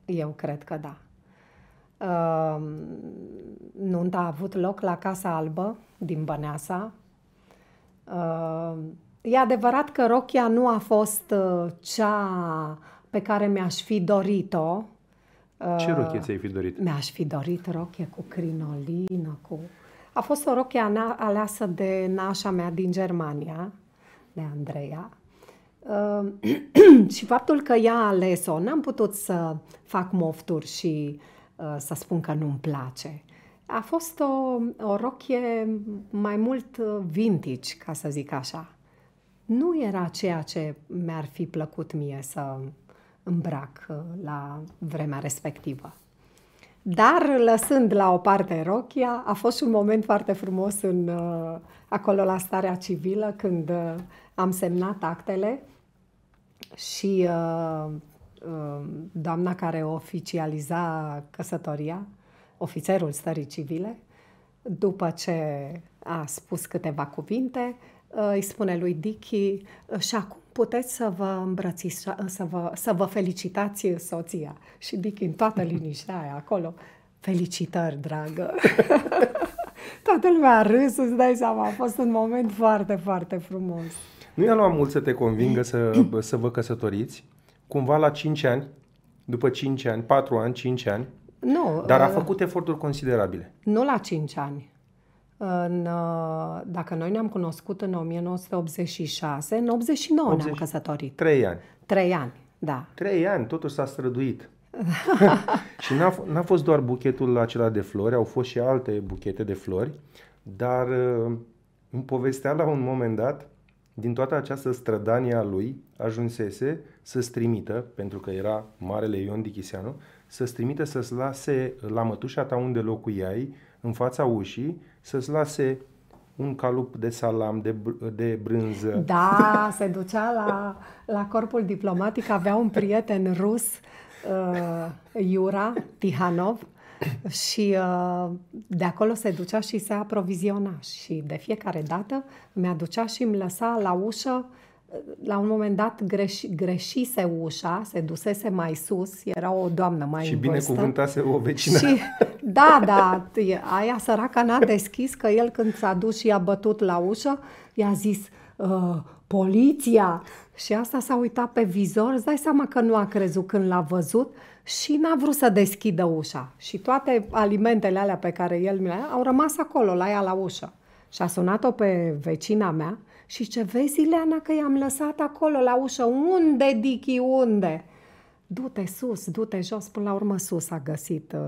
Eu cred că da. Uh, nunta a avut loc la Casa Albă din Băneasa. Uh, e adevărat că rochia nu a fost uh, cea pe care mi-aș fi dorit-o. Uh, Ce rochie uh, ți-ai fi dorit? Mi-aș fi dorit rochie cu crinolină, cu a fost o rochie aleasă de nașa mea din Germania, de Andreea. Ă, și faptul că ea a ales-o, n-am putut să fac mofturi și ă, să spun că nu-mi place. A fost o, o rochie mai mult ă, vintage, ca să zic așa. Nu era ceea ce mi-ar fi plăcut mie să îmbrac la vremea respectivă. Dar, lăsând la o parte rochia, a fost și un moment foarte frumos în, uh, acolo la starea civilă, când uh, am semnat actele și uh, doamna care oficializa căsătoria, ofițerul stării civile, după ce a spus câteva cuvinte, Uh, îi spune lui Dicky uh, și acum puteți să vă îmbrățiți, uh, să vă, să vă felicitați soția. Și Dicky în toată liniștea aia acolo, felicitări, dragă! toată lumea a râs, îți dai seama, a fost un moment foarte, foarte frumos. Nu i-a luat mult să te convingă să, să vă căsătoriți? Cumva la 5 ani, după 5 ani, 4 ani, 5 ani, nu. Dar a făcut eforturi considerabile. Nu la 5 ani în, uh, dacă noi ne-am cunoscut în 1986, în 89 80... ne-am căsătorit. Trei ani. Trei ani, da. Trei ani, totul s-a străduit. și n-a, n-a fost doar buchetul acela de flori, au fost și alte buchete de flori, dar uh, îmi povestea la un moment dat, din toată această strădanie a lui, ajunsese să strimită, pentru că era marele Ion Dichiseanu, să-ți să-ți lase la mătușa ta unde locuiai în fața ușii, să-ți lase un calup de salam, de, br- de brânză. Da, se ducea la, la corpul diplomatic, avea un prieten rus, uh, Iura Tihanov, și uh, de acolo se ducea și se aproviziona. Și de fiecare dată mi-aducea și îmi lăsa la ușă la un moment dat greș, greșise ușa, se dusese mai sus, era o doamnă mai Și binecuvântase o vecină. Și, da, da, aia săraca n-a deschis, că el când s-a dus și a bătut la ușă, i-a zis, ă, poliția! Și asta s-a uitat pe vizor, îți dai seama că nu a crezut când l-a văzut și n-a vrut să deschidă ușa. Și toate alimentele alea pe care el mi le-a au rămas acolo, la ea la ușă. Și a sunat-o pe vecina mea, și ce vezi, Ileana, că i-am lăsat acolo la ușă? Unde, Dichi, unde? Du-te sus, du-te jos, până la urmă sus a găsit uh,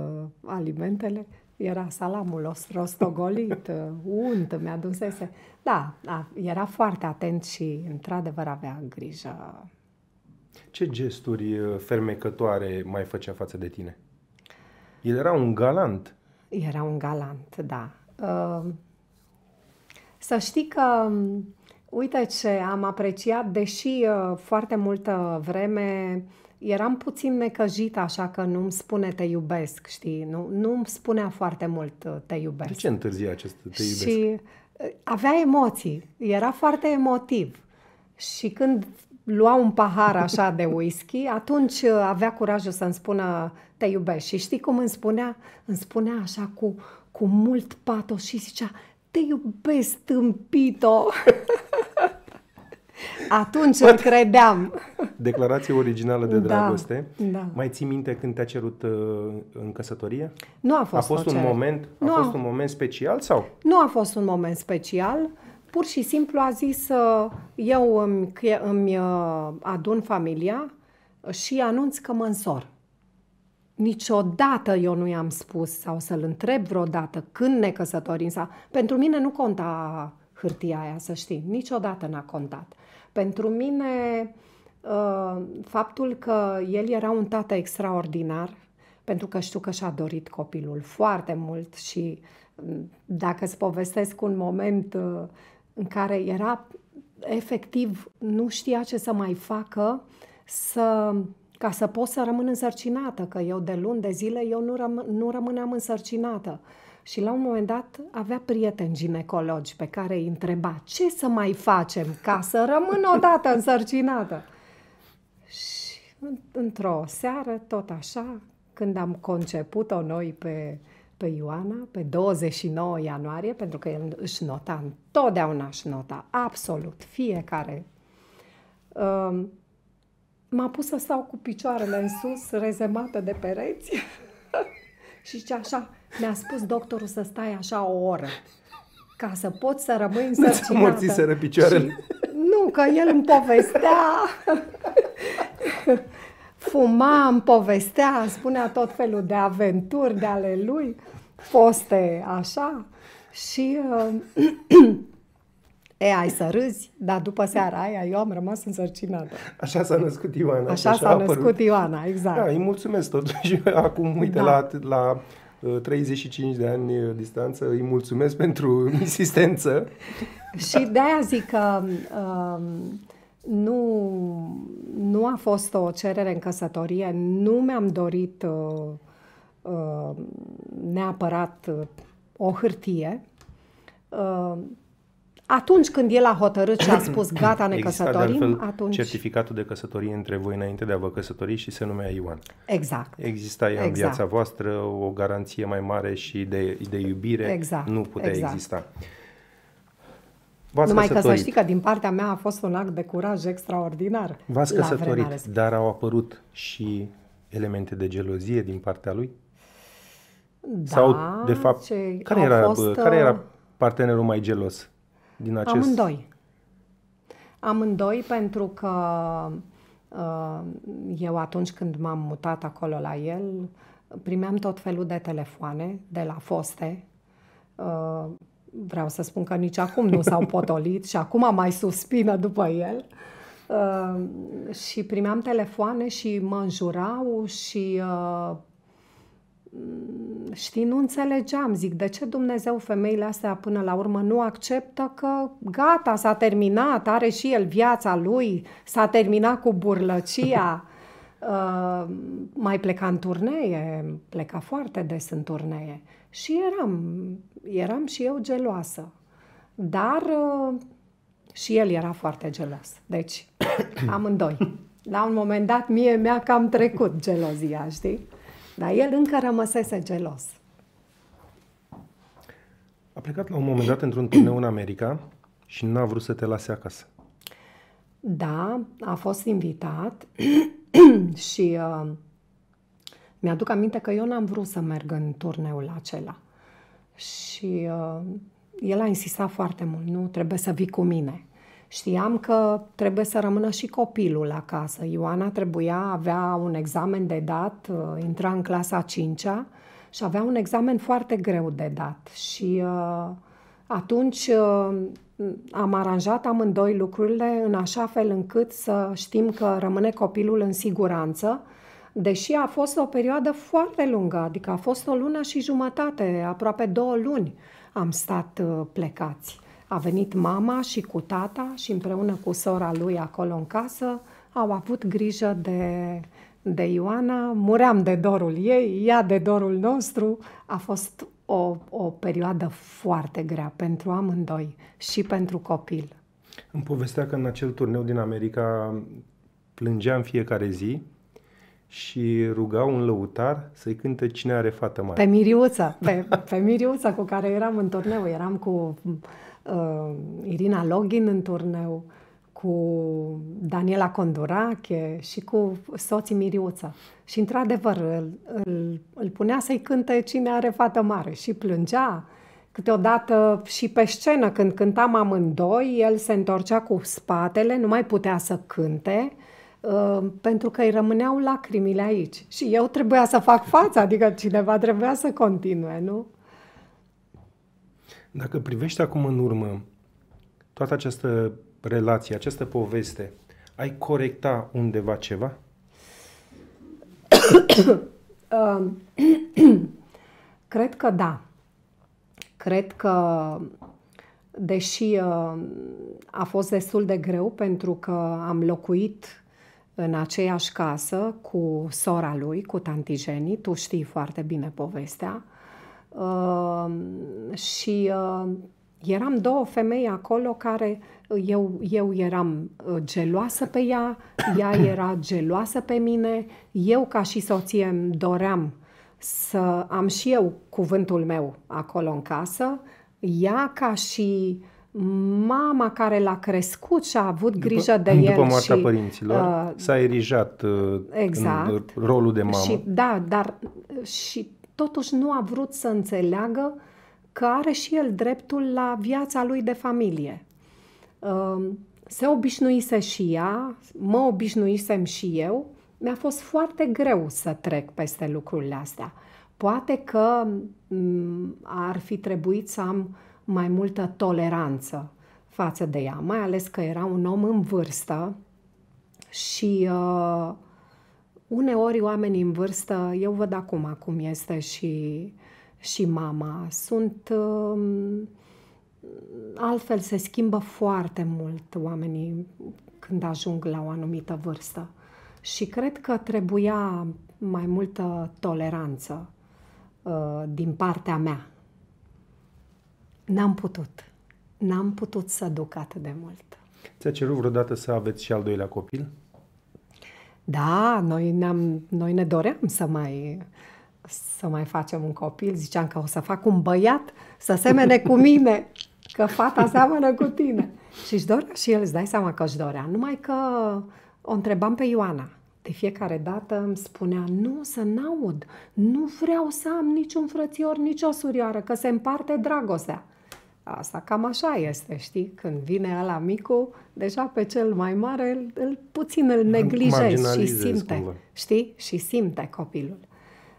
alimentele. Era salamul rostogolit, uh, unt, mi a dusese. Da, da, era foarte atent și, într-adevăr, avea grijă. Ce gesturi uh, fermecătoare mai făcea față de tine? El era un galant. Era un galant, da. Uh, să știi că um, Uite ce am apreciat, deși uh, foarte multă vreme eram puțin necăjită, așa că nu-mi spune te iubesc, știi? Nu, nu-mi spunea foarte mult uh, te iubesc. De ce întârzi acest te iubesc? Și uh, avea emoții, era foarte emotiv. Și când lua un pahar așa de whisky, atunci avea curajul să-mi spună te iubesc. Și știi cum îmi spunea? Îmi spunea așa cu, cu mult pato și zicea te iubesc, tâmpito! Atunci îl credeam. Declarație originală de da, dragoste. Da, da. Mai ții minte când te-a cerut uh, în căsătorie? Nu a fost, a fost un cerere. moment, a nu fost a... un moment special sau? Nu a fost un moment special. Pur și simplu a zis uh, eu îmi, îmi uh, adun familia și anunț că mă însor niciodată eu nu i-am spus sau să-l întreb vreodată când ne căsătorim. Sau... Pentru mine nu conta hârtia aia, să știi. Niciodată n-a contat. Pentru mine uh, faptul că el era un tată extraordinar, pentru că știu că și-a dorit copilul foarte mult și mm, dacă îți povestesc un moment uh, în care era efectiv nu știa ce să mai facă, să ca să pot să rămân însărcinată, că eu de luni de zile eu nu, răm- nu rămâneam însărcinată. Și la un moment dat avea prieteni ginecologi pe care îi întreba ce să mai facem ca să rămân odată însărcinată. Și într-o seară, tot așa, când am conceput-o noi pe, pe Ioana, pe 29 ianuarie, pentru că el își nota, întotdeauna își nota, absolut, fiecare. Uh, m-a pus să stau cu picioarele în sus, rezemată de pereți și ce așa, mi-a spus doctorul să stai așa o oră ca să pot să rămâi însărcinată. Nu ți picioarele? Și, nu, că el îmi povestea. Fuma, îmi povestea, spunea tot felul de aventuri de ale lui, foste așa. Și uh, E, ai să râzi, dar după seara aia eu am rămas însărcinată. Așa s-a născut Ioana. Așa, așa s-a născut apărut. Ioana, exact. Da, îi mulțumesc totuși. Acum, uite, da. la, la 35 uh, de ani uh, distanță, îi mulțumesc pentru insistență. Și de-aia zic că um, nu, nu a fost o cerere în căsătorie, nu mi-am dorit uh, uh neapărat o hârtie, atunci când el a hotărât și a spus gata, ne Exista căsătorim, de altfel, atunci... certificatul de căsătorie între voi înainte de a vă căsători și se numea Ioan. Exact. Exista exact. în viața voastră o garanție mai mare și de, de iubire. Exact. Nu putea exact. exista. V-ați Numai căsătorit. că să știi că din partea mea a fost un act de curaj extraordinar. V-ați căsătorit, dar au apărut și elemente de gelozie din partea lui? Da, Sau, de fapt, care era, fost, care era uh, partenerul mai gelos? din acest... Amândoi. Amândoi pentru că uh, eu atunci când m-am mutat acolo la el, primeam tot felul de telefoane de la foste. Uh, vreau să spun că nici acum nu s-au potolit și acum mai suspină după el. Uh, și primeam telefoane și mă înjurau și uh, Mm, știi, nu înțelegeam, zic, de ce Dumnezeu femeile astea până la urmă nu acceptă că gata, s-a terminat, are și el viața lui, s-a terminat cu burlăcia. Uh, mai pleca în turnee, pleca foarte des în turnee și eram, eram și eu geloasă. Dar uh, și el era foarte gelos. Deci, amândoi. La un moment dat, mie mi-a cam trecut gelozia, știi? Dar el încă rămăsese gelos. A plecat la un moment dat într-un turneu în America și n-a vrut să te lase acasă. Da, a fost invitat și uh, mi-aduc aminte că eu n-am vrut să merg în turneul acela. Și uh, el a insistat foarte mult, nu, trebuie să vii cu mine. Știam că trebuie să rămână și copilul acasă. Ioana trebuia, avea un examen de dat, uh, intra în clasa 5-a și avea un examen foarte greu de dat. Și uh, atunci uh, am aranjat amândoi lucrurile în așa fel încât să știm că rămâne copilul în siguranță, deși a fost o perioadă foarte lungă, adică a fost o lună și jumătate, aproape două luni am stat uh, plecați. A venit mama și cu tata și împreună cu sora lui acolo în casă au avut grijă de, de Ioana. Muream de dorul ei, ea de dorul nostru. A fost o, o perioadă foarte grea pentru amândoi și pentru copil. Îmi povestea că în acel turneu din America plângea în fiecare zi și rugau un lăutar să-i cânte Cine are fată mare. Pe Miriuță, pe, pe Miriuță cu care eram în turneu. Eram cu uh, Irina Login în turneu, cu Daniela Condurache și cu soții Miriuță. Și într-adevăr îl, îl, îl punea să-i cânte cine are fată mare și plângea. Câteodată și pe scenă, când cântam amândoi, el se întorcea cu spatele, nu mai putea să cânte, uh, pentru că îi rămâneau lacrimile aici. Și eu trebuia să fac față, adică cineva trebuia să continue, nu? Dacă privești acum în urmă toată această relație, această poveste, ai corecta undeva ceva? Cred că da. Cred că, deși uh, a fost destul de greu pentru că am locuit în aceeași casă cu sora lui, cu tantigenii, tu știi foarte bine povestea, Um, și uh, eram două femei acolo care uh, eu, eu eram uh, geloasă pe ea, ea era geloasă pe mine, eu ca și soție îmi doream să am și eu cuvântul meu acolo în casă, ea ca și mama care l-a crescut și a avut grijă după, de el. După moartea și, părinților uh, s-a erijat uh, exact, rolul de mamă. Și, da, dar și totuși nu a vrut să înțeleagă că are și el dreptul la viața lui de familie. Um, se obișnuise și ea, mă obișnuisem și eu, mi-a fost foarte greu să trec peste lucrurile astea. Poate că mm, ar fi trebuit să am mai multă toleranță față de ea, mai ales că era un om în vârstă și uh, uneori oamenii în vârstă, eu văd acum cum este și, și mama, sunt... Um, altfel se schimbă foarte mult oamenii când ajung la o anumită vârstă. Și cred că trebuia mai multă toleranță uh, din partea mea. N-am putut. N-am putut să duc atât de mult. Ți-a cerut vreodată să aveți și al doilea copil? Da, noi, ne-am, noi ne doream să mai, să mai facem un copil. Ziceam că o să fac un băiat să semene cu mine, că fata seamănă cu tine. Și își dorea și el, îți dai seama că își dorea. Numai că o întrebam pe Ioana. De fiecare dată îmi spunea, nu, să n-aud, nu vreau să am niciun frățior, nicio surioară, că se împarte dragostea. Asta cam așa este, știi? Când vine ăla micu, deja pe cel mai mare îl, îl puțin îl neglijezi și simte, cumva. știi? Și simte copilul.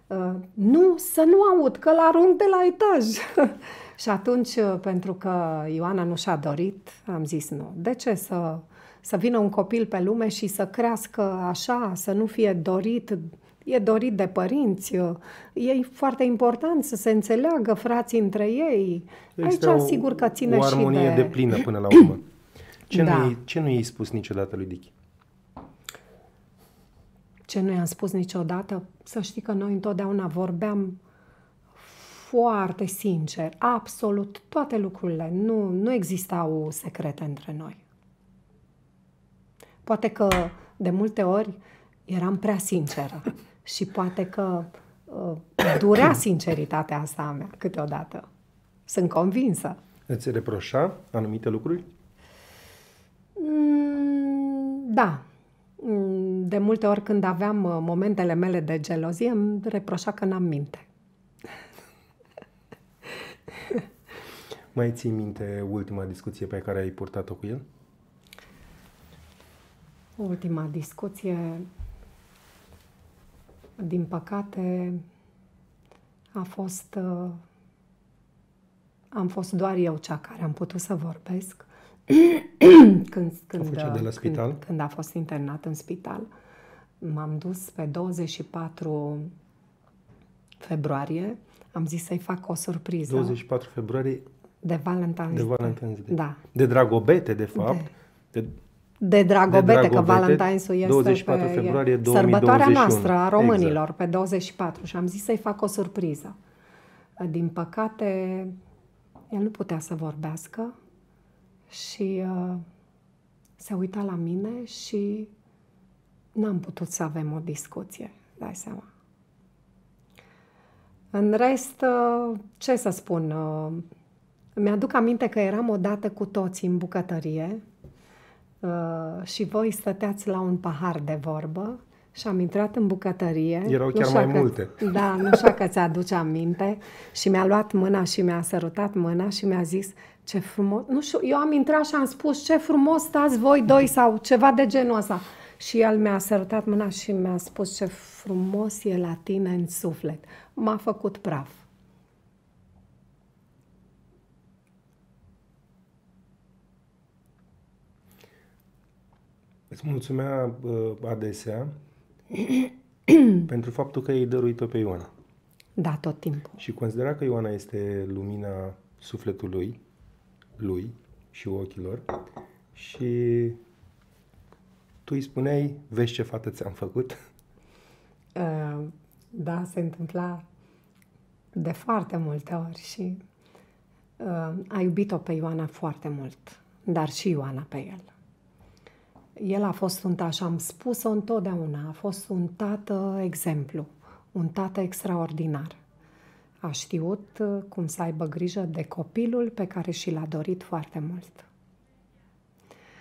Uh, nu, să nu aud, că-l arunc de la etaj. și atunci, uh, pentru că Ioana nu și-a dorit, am zis nu. De ce să, să vină un copil pe lume și să crească așa, să nu fie dorit e dorit de părinți, e foarte important să se înțeleagă frații între ei. Există Aici, o, sigur că ține o armonie și de... de plină până la urmă. Ce, da. nu, i, ce nu i-ai spus niciodată lui Dichi? Ce nu i-am spus niciodată? Să știi că noi întotdeauna vorbeam foarte sincer, absolut toate lucrurile. Nu, nu existau secrete între noi. Poate că de multe ori eram prea sinceră. Și poate că uh, durea sinceritatea asta a mea câteodată. Sunt convinsă. Îți reproșa anumite lucruri? Mm, da. Mm, de multe ori când aveam uh, momentele mele de gelozie, îmi reproșa că n-am minte. Mai ții minte ultima discuție pe care ai purtat-o cu el? Ultima discuție din păcate, a fost. Uh, am fost doar eu cea care am putut să vorbesc când, când, a de la uh, spital? Când, când a fost internat în spital. M-am dus pe 24 februarie, am zis să-i fac o surpriză. 24 februarie? De Valentine's de Valentine's Day. Da. De dragobete, de fapt. De, de de Dragobete, de Dragobete că Valentine's-ul este 24 pe, februarie 2021. sărbătoarea noastră a exact. românilor exact. pe 24 și am zis să-i fac o surpriză. Din păcate, el nu putea să vorbească și uh, se uita la mine și n-am putut să avem o discuție, dai seama. În rest, uh, ce să spun, uh, mi-aduc aminte că eram odată cu toții în bucătărie Uh, și voi stăteați la un pahar de vorbă și am intrat în bucătărie. Erau chiar mai că, multe. Da, nu știu că ți-aduce aminte. Și mi-a luat mâna și mi-a sărutat mâna și mi-a zis ce frumos... Nu știu, eu am intrat și am spus ce frumos stați voi doi sau ceva de genul ăsta. Și el mi-a sărutat mâna și mi-a spus ce frumos e la tine în suflet. M-a făcut praf. Îți mulțumea adesea pentru faptul că ai dăruit-o pe Ioana. Da, tot timpul. Și considera că Ioana este lumina sufletului lui și ochilor și tu îi spuneai, vezi ce fată ți-am făcut? Uh, da, se întâmpla de foarte multe ori și uh, a iubit-o pe Ioana foarte mult, dar și Ioana pe el. El a fost un tată, am spus-o întotdeauna, a fost un tată exemplu, un tată extraordinar. A știut uh, cum să aibă grijă de copilul pe care și l-a dorit foarte mult.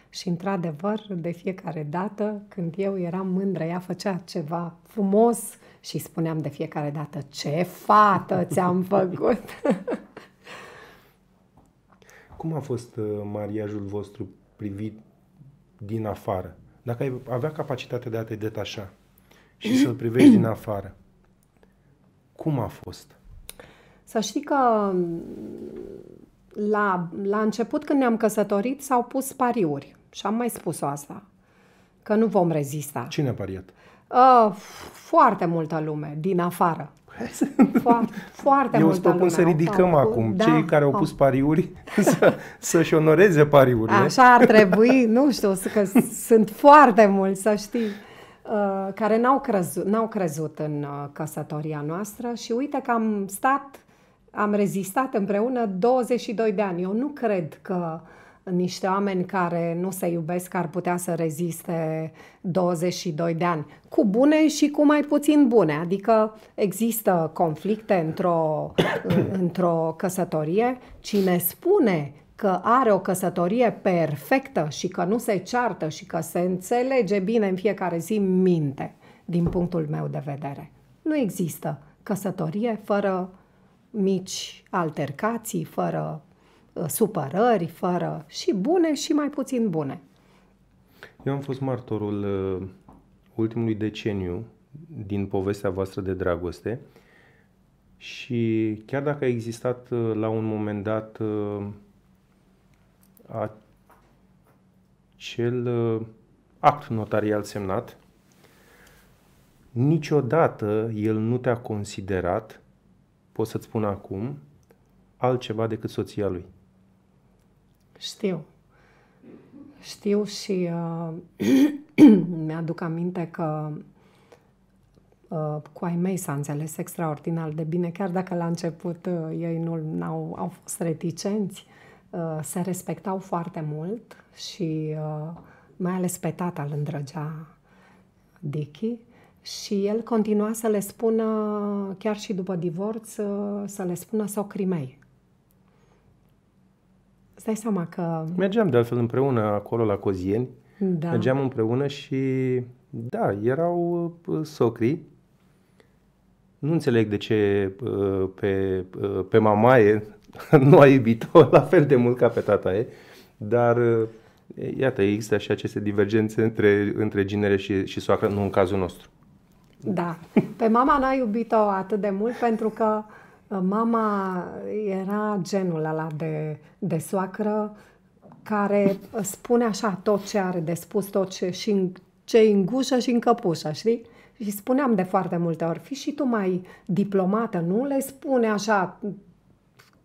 Și într-adevăr, de fiecare dată, când eu eram mândră, ea făcea ceva frumos și spuneam de fiecare dată, ce fată ți-am făcut! Cum a fost uh, mariajul vostru privit din afară, dacă ai avea capacitatea de a te detașa și să-l privești din afară, cum a fost? Să știi că mm, la, la început când ne-am căsătorit s-au pus pariuri și am mai spus-o asta, că nu vom rezista. Cine a pariat? Uh, foarte multă lume, din afară. Foarte, foarte Eu îți propun să ridicăm acum da, cei care au pus pariuri să, să-și onoreze pariurile. Așa ar trebui, nu știu, că sunt foarte mulți, să știi uh, care n-au crezut, n-au crezut în uh, căsătoria noastră și uite că am stat, am rezistat împreună 22 de ani. Eu nu cred că uh, niște oameni care nu se iubesc ar putea să reziste 22 de ani, cu bune și cu mai puțin bune. Adică există conflicte într-o, într-o căsătorie. Cine spune că are o căsătorie perfectă și că nu se ceartă și că se înțelege bine în fiecare zi, minte, din punctul meu de vedere. Nu există căsătorie fără mici altercații, fără Uh, supărări, fără și bune și mai puțin bune. Eu am fost martorul uh, ultimului deceniu din povestea voastră de dragoste și chiar dacă a existat uh, la un moment dat acel act notarial semnat, niciodată el nu te-a considerat, pot să-ți spun acum, altceva decât soția lui. Știu. Știu și uh, mi-aduc aminte că uh, cu ai mei s-a înțeles extraordinar de bine, chiar dacă la început uh, ei nu au au fost reticenți, uh, se respectau foarte mult și uh, mai ales pe tata îl îndrăgea Dicky și el continua să le spună, chiar și după divorț, uh, să le spună socrimei. Îți dai seama că... Mergeam de altfel împreună acolo la Cozieni. Da. Mergeam împreună și, da, erau uh, socri. Nu înțeleg de ce uh, pe, uh, pe mamaie nu a iubit-o la fel de mult ca pe tataie, dar iată, există și aceste divergențe între, între ginere și, și soacră, nu în cazul nostru. Da. Pe mama n-a iubit-o atât de mult pentru că uh, Mama era genul ăla de, de soacră care spune așa tot ce are de spus, tot ce și în, ce în gușă și în căpușă, știi? Și spuneam de foarte multe ori, fi și tu mai diplomată, nu le spune așa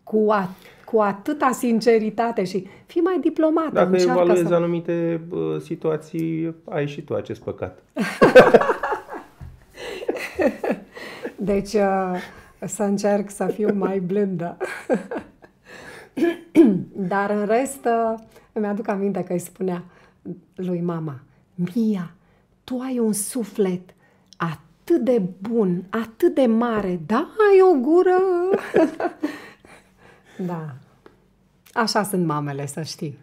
cu, a, cu atâta sinceritate și fii mai diplomată. Dacă evaluezi să... anumite uh, situații, ai și tu acest păcat. deci... Uh, să încerc să fiu mai blândă. Dar în rest, îmi aduc aminte că îi spunea lui mama, Mia, tu ai un suflet atât de bun, atât de mare, da, ai o gură. da, așa sunt mamele, să știi.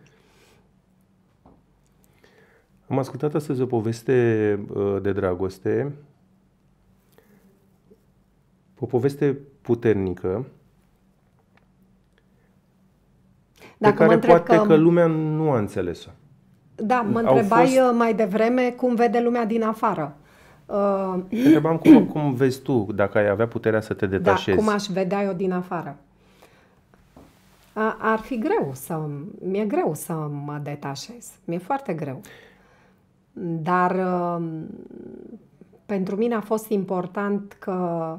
Am ascultat astăzi o poveste uh, de dragoste o poveste puternică Dacă pe care poate că... că lumea nu a înțeles-o. Da, mă Au întrebai fost... Uh, mai devreme cum vede lumea din afară. Uh... întrebam cum, cum vezi tu, dacă ai avea puterea să te da, detașezi. Da, cum aș vedea eu din afară. Ar fi greu să... Mi-e greu să mă detașez. Mi-e foarte greu. Dar uh, pentru mine a fost important că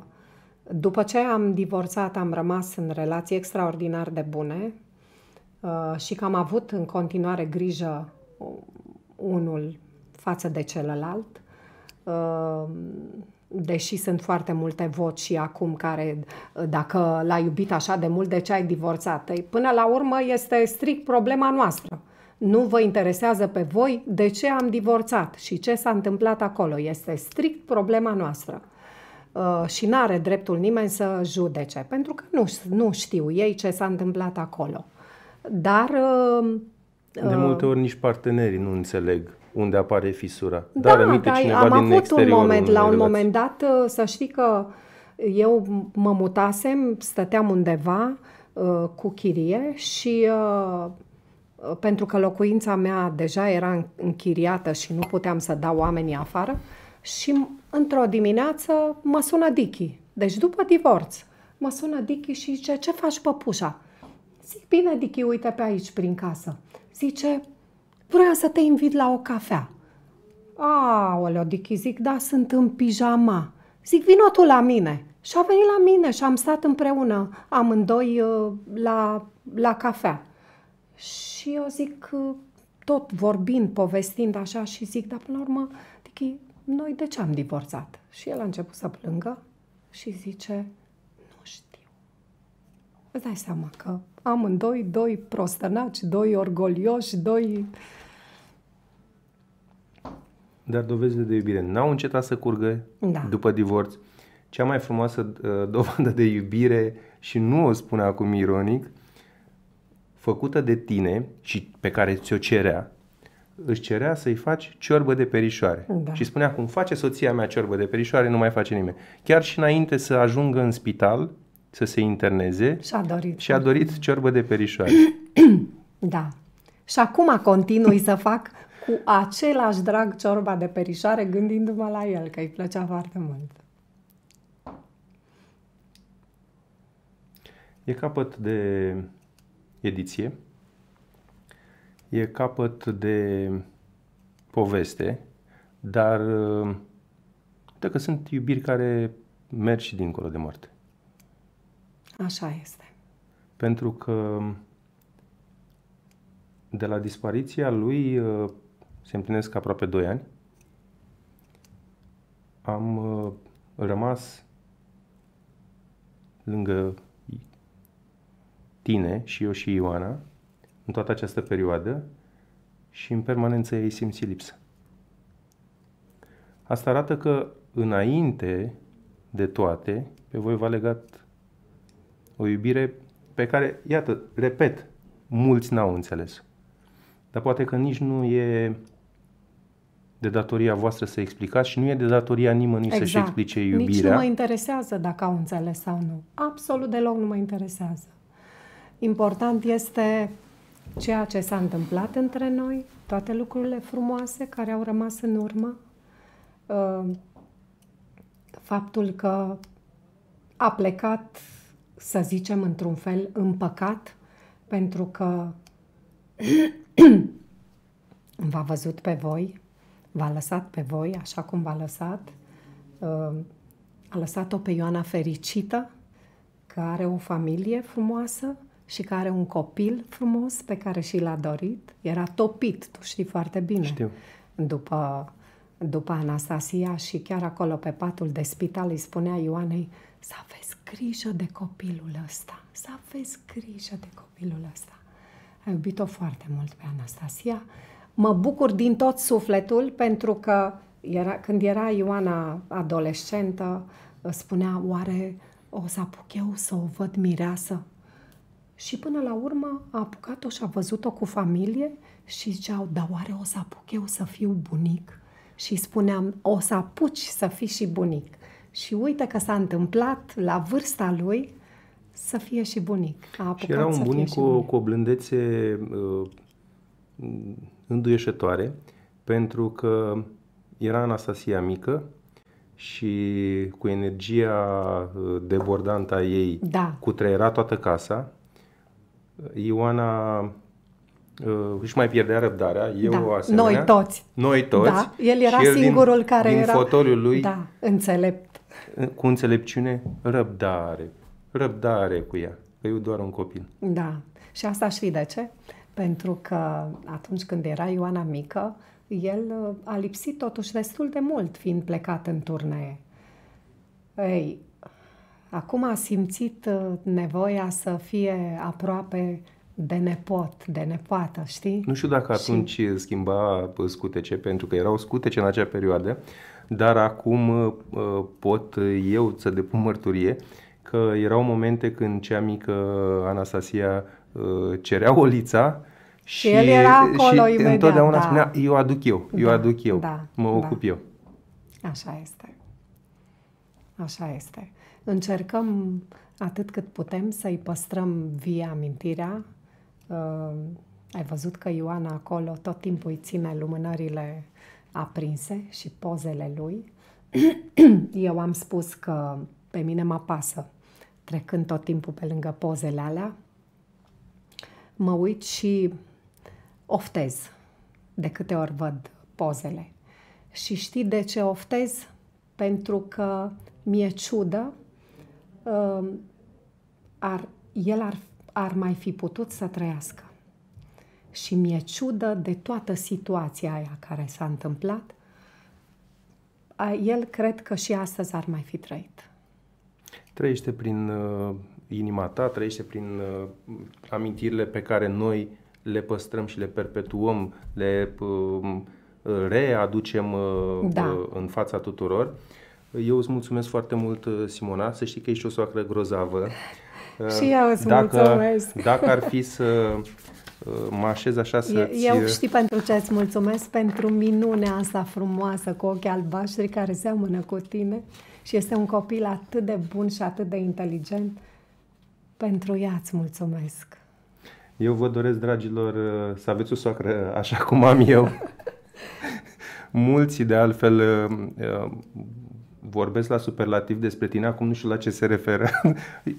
după ce am divorțat, am rămas în relații extraordinar de bune uh, și că am avut în continuare grijă uh, unul față de celălalt, uh, deși sunt foarte multe voci și acum care, dacă l-ai iubit așa de mult, de ce ai divorțat? Până la urmă este strict problema noastră. Nu vă interesează pe voi de ce am divorțat și ce s-a întâmplat acolo. Este strict problema noastră. Uh, și nu are dreptul nimeni să judece, pentru că nu, nu știu ei ce s-a întâmplat acolo. Dar... Uh, De uh, multe ori nici partenerii nu înțeleg unde apare fisura. Da, dar aminte dar cineva am din avut un moment, la un moment dat, să știi că eu mă mutasem, stăteam undeva uh, cu chirie și uh, pentru că locuința mea deja era închiriată și nu puteam să dau oamenii afară, uh, și într-o dimineață mă sună Dichi. Deci după divorț, mă sună Dichi și zice, ce faci păpușa? Zic, bine, Dichi, uite pe aici prin casă. Zice, vreau să te invit la o cafea. Aoleo, Dichi, zic, da, sunt în pijama. Zic, vino tu la mine. Și a venit la mine și am stat împreună amândoi uh, la, la cafea. Și eu zic, uh, tot vorbind, povestind așa și zic, dar până la urmă, Dichi, noi de ce am divorțat? Și el a început să plângă și zice, nu știu. Îți dai seama că amândoi, doi prostănaci, doi orgolioși, doi... Dar dovezile de iubire n-au încetat să curgă da. după divorț. Cea mai frumoasă ă, dovadă de iubire, și nu o spune acum ironic, făcută de tine și pe care ți-o cerea își cerea să-i faci ciorbă de perișoare. Da. Și spunea, cum face soția mea ciorbă de perișoare, nu mai face nimeni. Chiar și înainte să ajungă în spital, să se interneze, și-a dorit, și-a dorit ciorbă de perișoare. da. Și acum continui să fac cu același drag ciorba de perișoare, gândindu-mă la el, că îi plăcea foarte mult. E capăt de ediție e capăt de poveste, dar uh, uite că sunt iubiri care merg și dincolo de moarte. Așa este. Pentru că um, de la dispariția lui uh, se împlinesc aproape 2 ani. Am uh, rămas lângă tine și eu și Ioana în toată această perioadă și în permanență ei simți lipsa. Asta arată că înainte de toate, pe voi v-a legat o iubire pe care, iată, repet, mulți n-au înțeles. Dar poate că nici nu e de datoria voastră să explicați și nu e de datoria nimănui exact. să-și explice iubirea. Nici nu mă interesează dacă au înțeles sau nu. Absolut deloc nu mă interesează. Important este ceea ce s-a întâmplat între noi, toate lucrurile frumoase care au rămas în urmă, uh, faptul că a plecat, să zicem, într-un fel împăcat, pentru că v-a văzut pe voi, v-a lăsat pe voi așa cum v-a lăsat, uh, a lăsat-o pe Ioana fericită, că are o familie frumoasă, și care are un copil frumos pe care și l-a dorit. Era topit, tu știi foarte bine. Știu. După, după Anastasia și chiar acolo pe patul de spital îi spunea Ioanei să aveți grijă de copilul ăsta, să aveți grijă de copilul ăsta. A iubit-o foarte mult pe Anastasia. Mă bucur din tot sufletul pentru că era, când era Ioana adolescentă, spunea, oare o să apuc eu să o văd mireasă? Și până la urmă a apucat-o și a văzut-o cu familie și ziceau, dar oare o să apuc eu să fiu bunic? Și spuneam, o să apuci să fii și bunic. Și uite că s-a întâmplat la vârsta lui să fie și bunic. A și era un bunic cu, bunic cu o blândețe uh, înduieșătoare, pentru că era Anastasia mică și cu energia uh, debordantă a ei da. cutreiera toată casa Ioana uh, își mai pierdea răbdarea, eu da. asemenea. Noi toți. Noi toți. Da. El era el singurul din, care din era... fotoliul lui... Da, înțelept. Cu înțelepciune, răbdare. Răbdare cu ea. Că eu doar un copil. Da. Și asta și de ce? Pentru că atunci când era Ioana mică, el uh, a lipsit totuși destul de mult, fiind plecat în turnee. Ei, Acum a simțit uh, nevoia să fie aproape de nepot, de nepoată, știi? Nu știu dacă atunci și... schimba uh, scutece, pentru că erau scutece în acea perioadă, dar acum uh, pot eu să depun mărturie că erau momente când cea mică Anastasia cerea o lița și, și el era acolo și imediat, întotdeauna da. spunea, eu aduc eu, eu da, aduc eu, da, mă da. ocup da. eu. Așa este. Așa este încercăm atât cât putem să-i păstrăm via amintirea. Uh, ai văzut că Ioana acolo tot timpul îi ține lumânările aprinse și pozele lui. Eu am spus că pe mine mă pasă trecând tot timpul pe lângă pozele alea, mă uit și oftez de câte ori văd pozele. Și știi de ce oftez? Pentru că mi-e ciudă Ehm, ar, el ar, ar mai fi putut să trăiască. Și mi-e ciudă de toată situația aia care s-a întâmplat. El cred că și astăzi ar mai fi trăit. Trăiește prin uh, inima ta, trăiește prin uh, amintirile pe care noi le păstrăm și le perpetuăm, le uh, readucem uh, da. Uh, în fața tuturor. Uh, eu îți mulțumesc foarte mult, uh, Simona, să știi că ești o soacră grozavă. Uh, și eu îți dacă, mulțumesc. Dacă ar fi să uh, mă așez așa să Eu știi pentru ce îți mulțumesc, pentru minunea asta frumoasă cu ochii albaștri care seamănă cu tine și este un copil atât de bun și atât de inteligent. Pentru ea îți mulțumesc. Eu vă doresc, dragilor, să aveți o soacră așa cum am eu. Mulți, de altfel, vorbesc la superlativ despre tine, acum nu știu la ce se referă.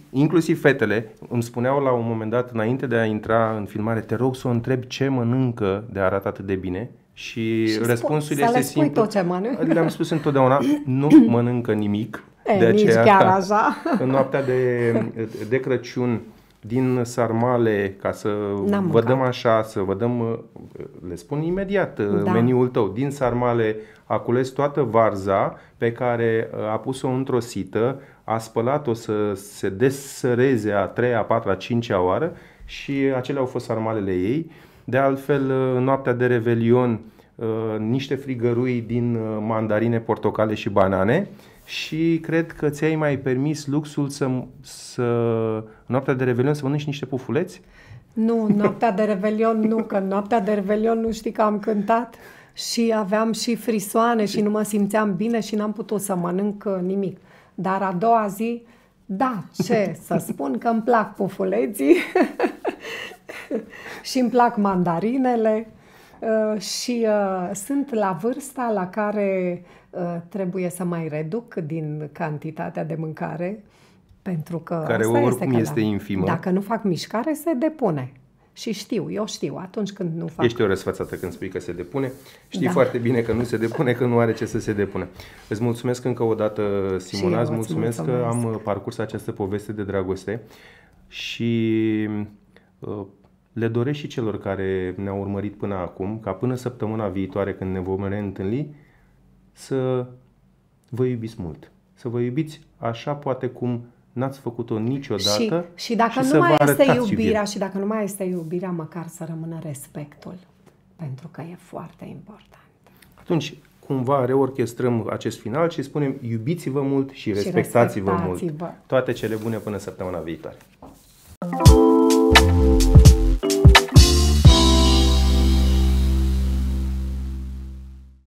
Inclusiv fetele îmi spuneau la un moment dat, înainte de a intra în filmare, te rog să o întreb ce mănâncă de a arată atât de bine. Și, și răspunsul spui, este simplu. Tot ce mănâncă. Le-am spus întotdeauna, nu mănâncă nimic. E, de aceea nici chiar așa. În noaptea de, de Crăciun, din sarmale, ca să N-am vă dăm așa, să vă dăm, uh, le spun imediat uh, da. meniul tău, din sarmale a cules toată varza pe care uh, a pus-o într-o sită, a spălat-o să se desăreze a treia, a patra, a cincea oară și acele au fost sarmalele ei. De altfel, noaptea de Revelion, niște frigărui din mandarine, portocale și banane și cred că ți-ai mai permis luxul să, să noaptea de Revelion să mănânci niște pufuleți? Nu, noaptea de Revelion nu, că noaptea de Revelion nu știi că am cântat și aveam și frisoane și nu mă simțeam bine și n-am putut să mănânc uh, nimic. Dar a doua zi, da, ce să spun că îmi plac pufuleții și îmi plac mandarinele uh, și uh, sunt la vârsta la care Eh, trebuie să mai reduc din cantitatea de mâncare, pentru că care asta oricum este, este infimă. Dacă nu fac mișcare, se depune. Și știu, eu știu, atunci când nu fac... Ești o răsfățată când spui că se depune. Știi da. foarte bine că nu se depune, că nu are ce să se depune. Îți mulțumesc încă o dată, Simona, îți mulțumesc, mulțumesc că am parcurs această poveste de dragoste și uh, le doresc și celor care ne-au urmărit până acum, ca până săptămâna viitoare când ne vom reîntâlni, să vă iubiți mult. Să vă iubiți așa poate cum n-ați făcut-o niciodată. Și, și dacă și nu să mai este iubirea, iubirea, și dacă nu mai este iubirea, măcar să rămână respectul. Pentru că e foarte important. Atunci, cumva reorchestrăm acest final și spunem iubiți-vă mult și respectați-vă, și respectați-vă mult. Toate cele bune până săptămâna viitoare. thank you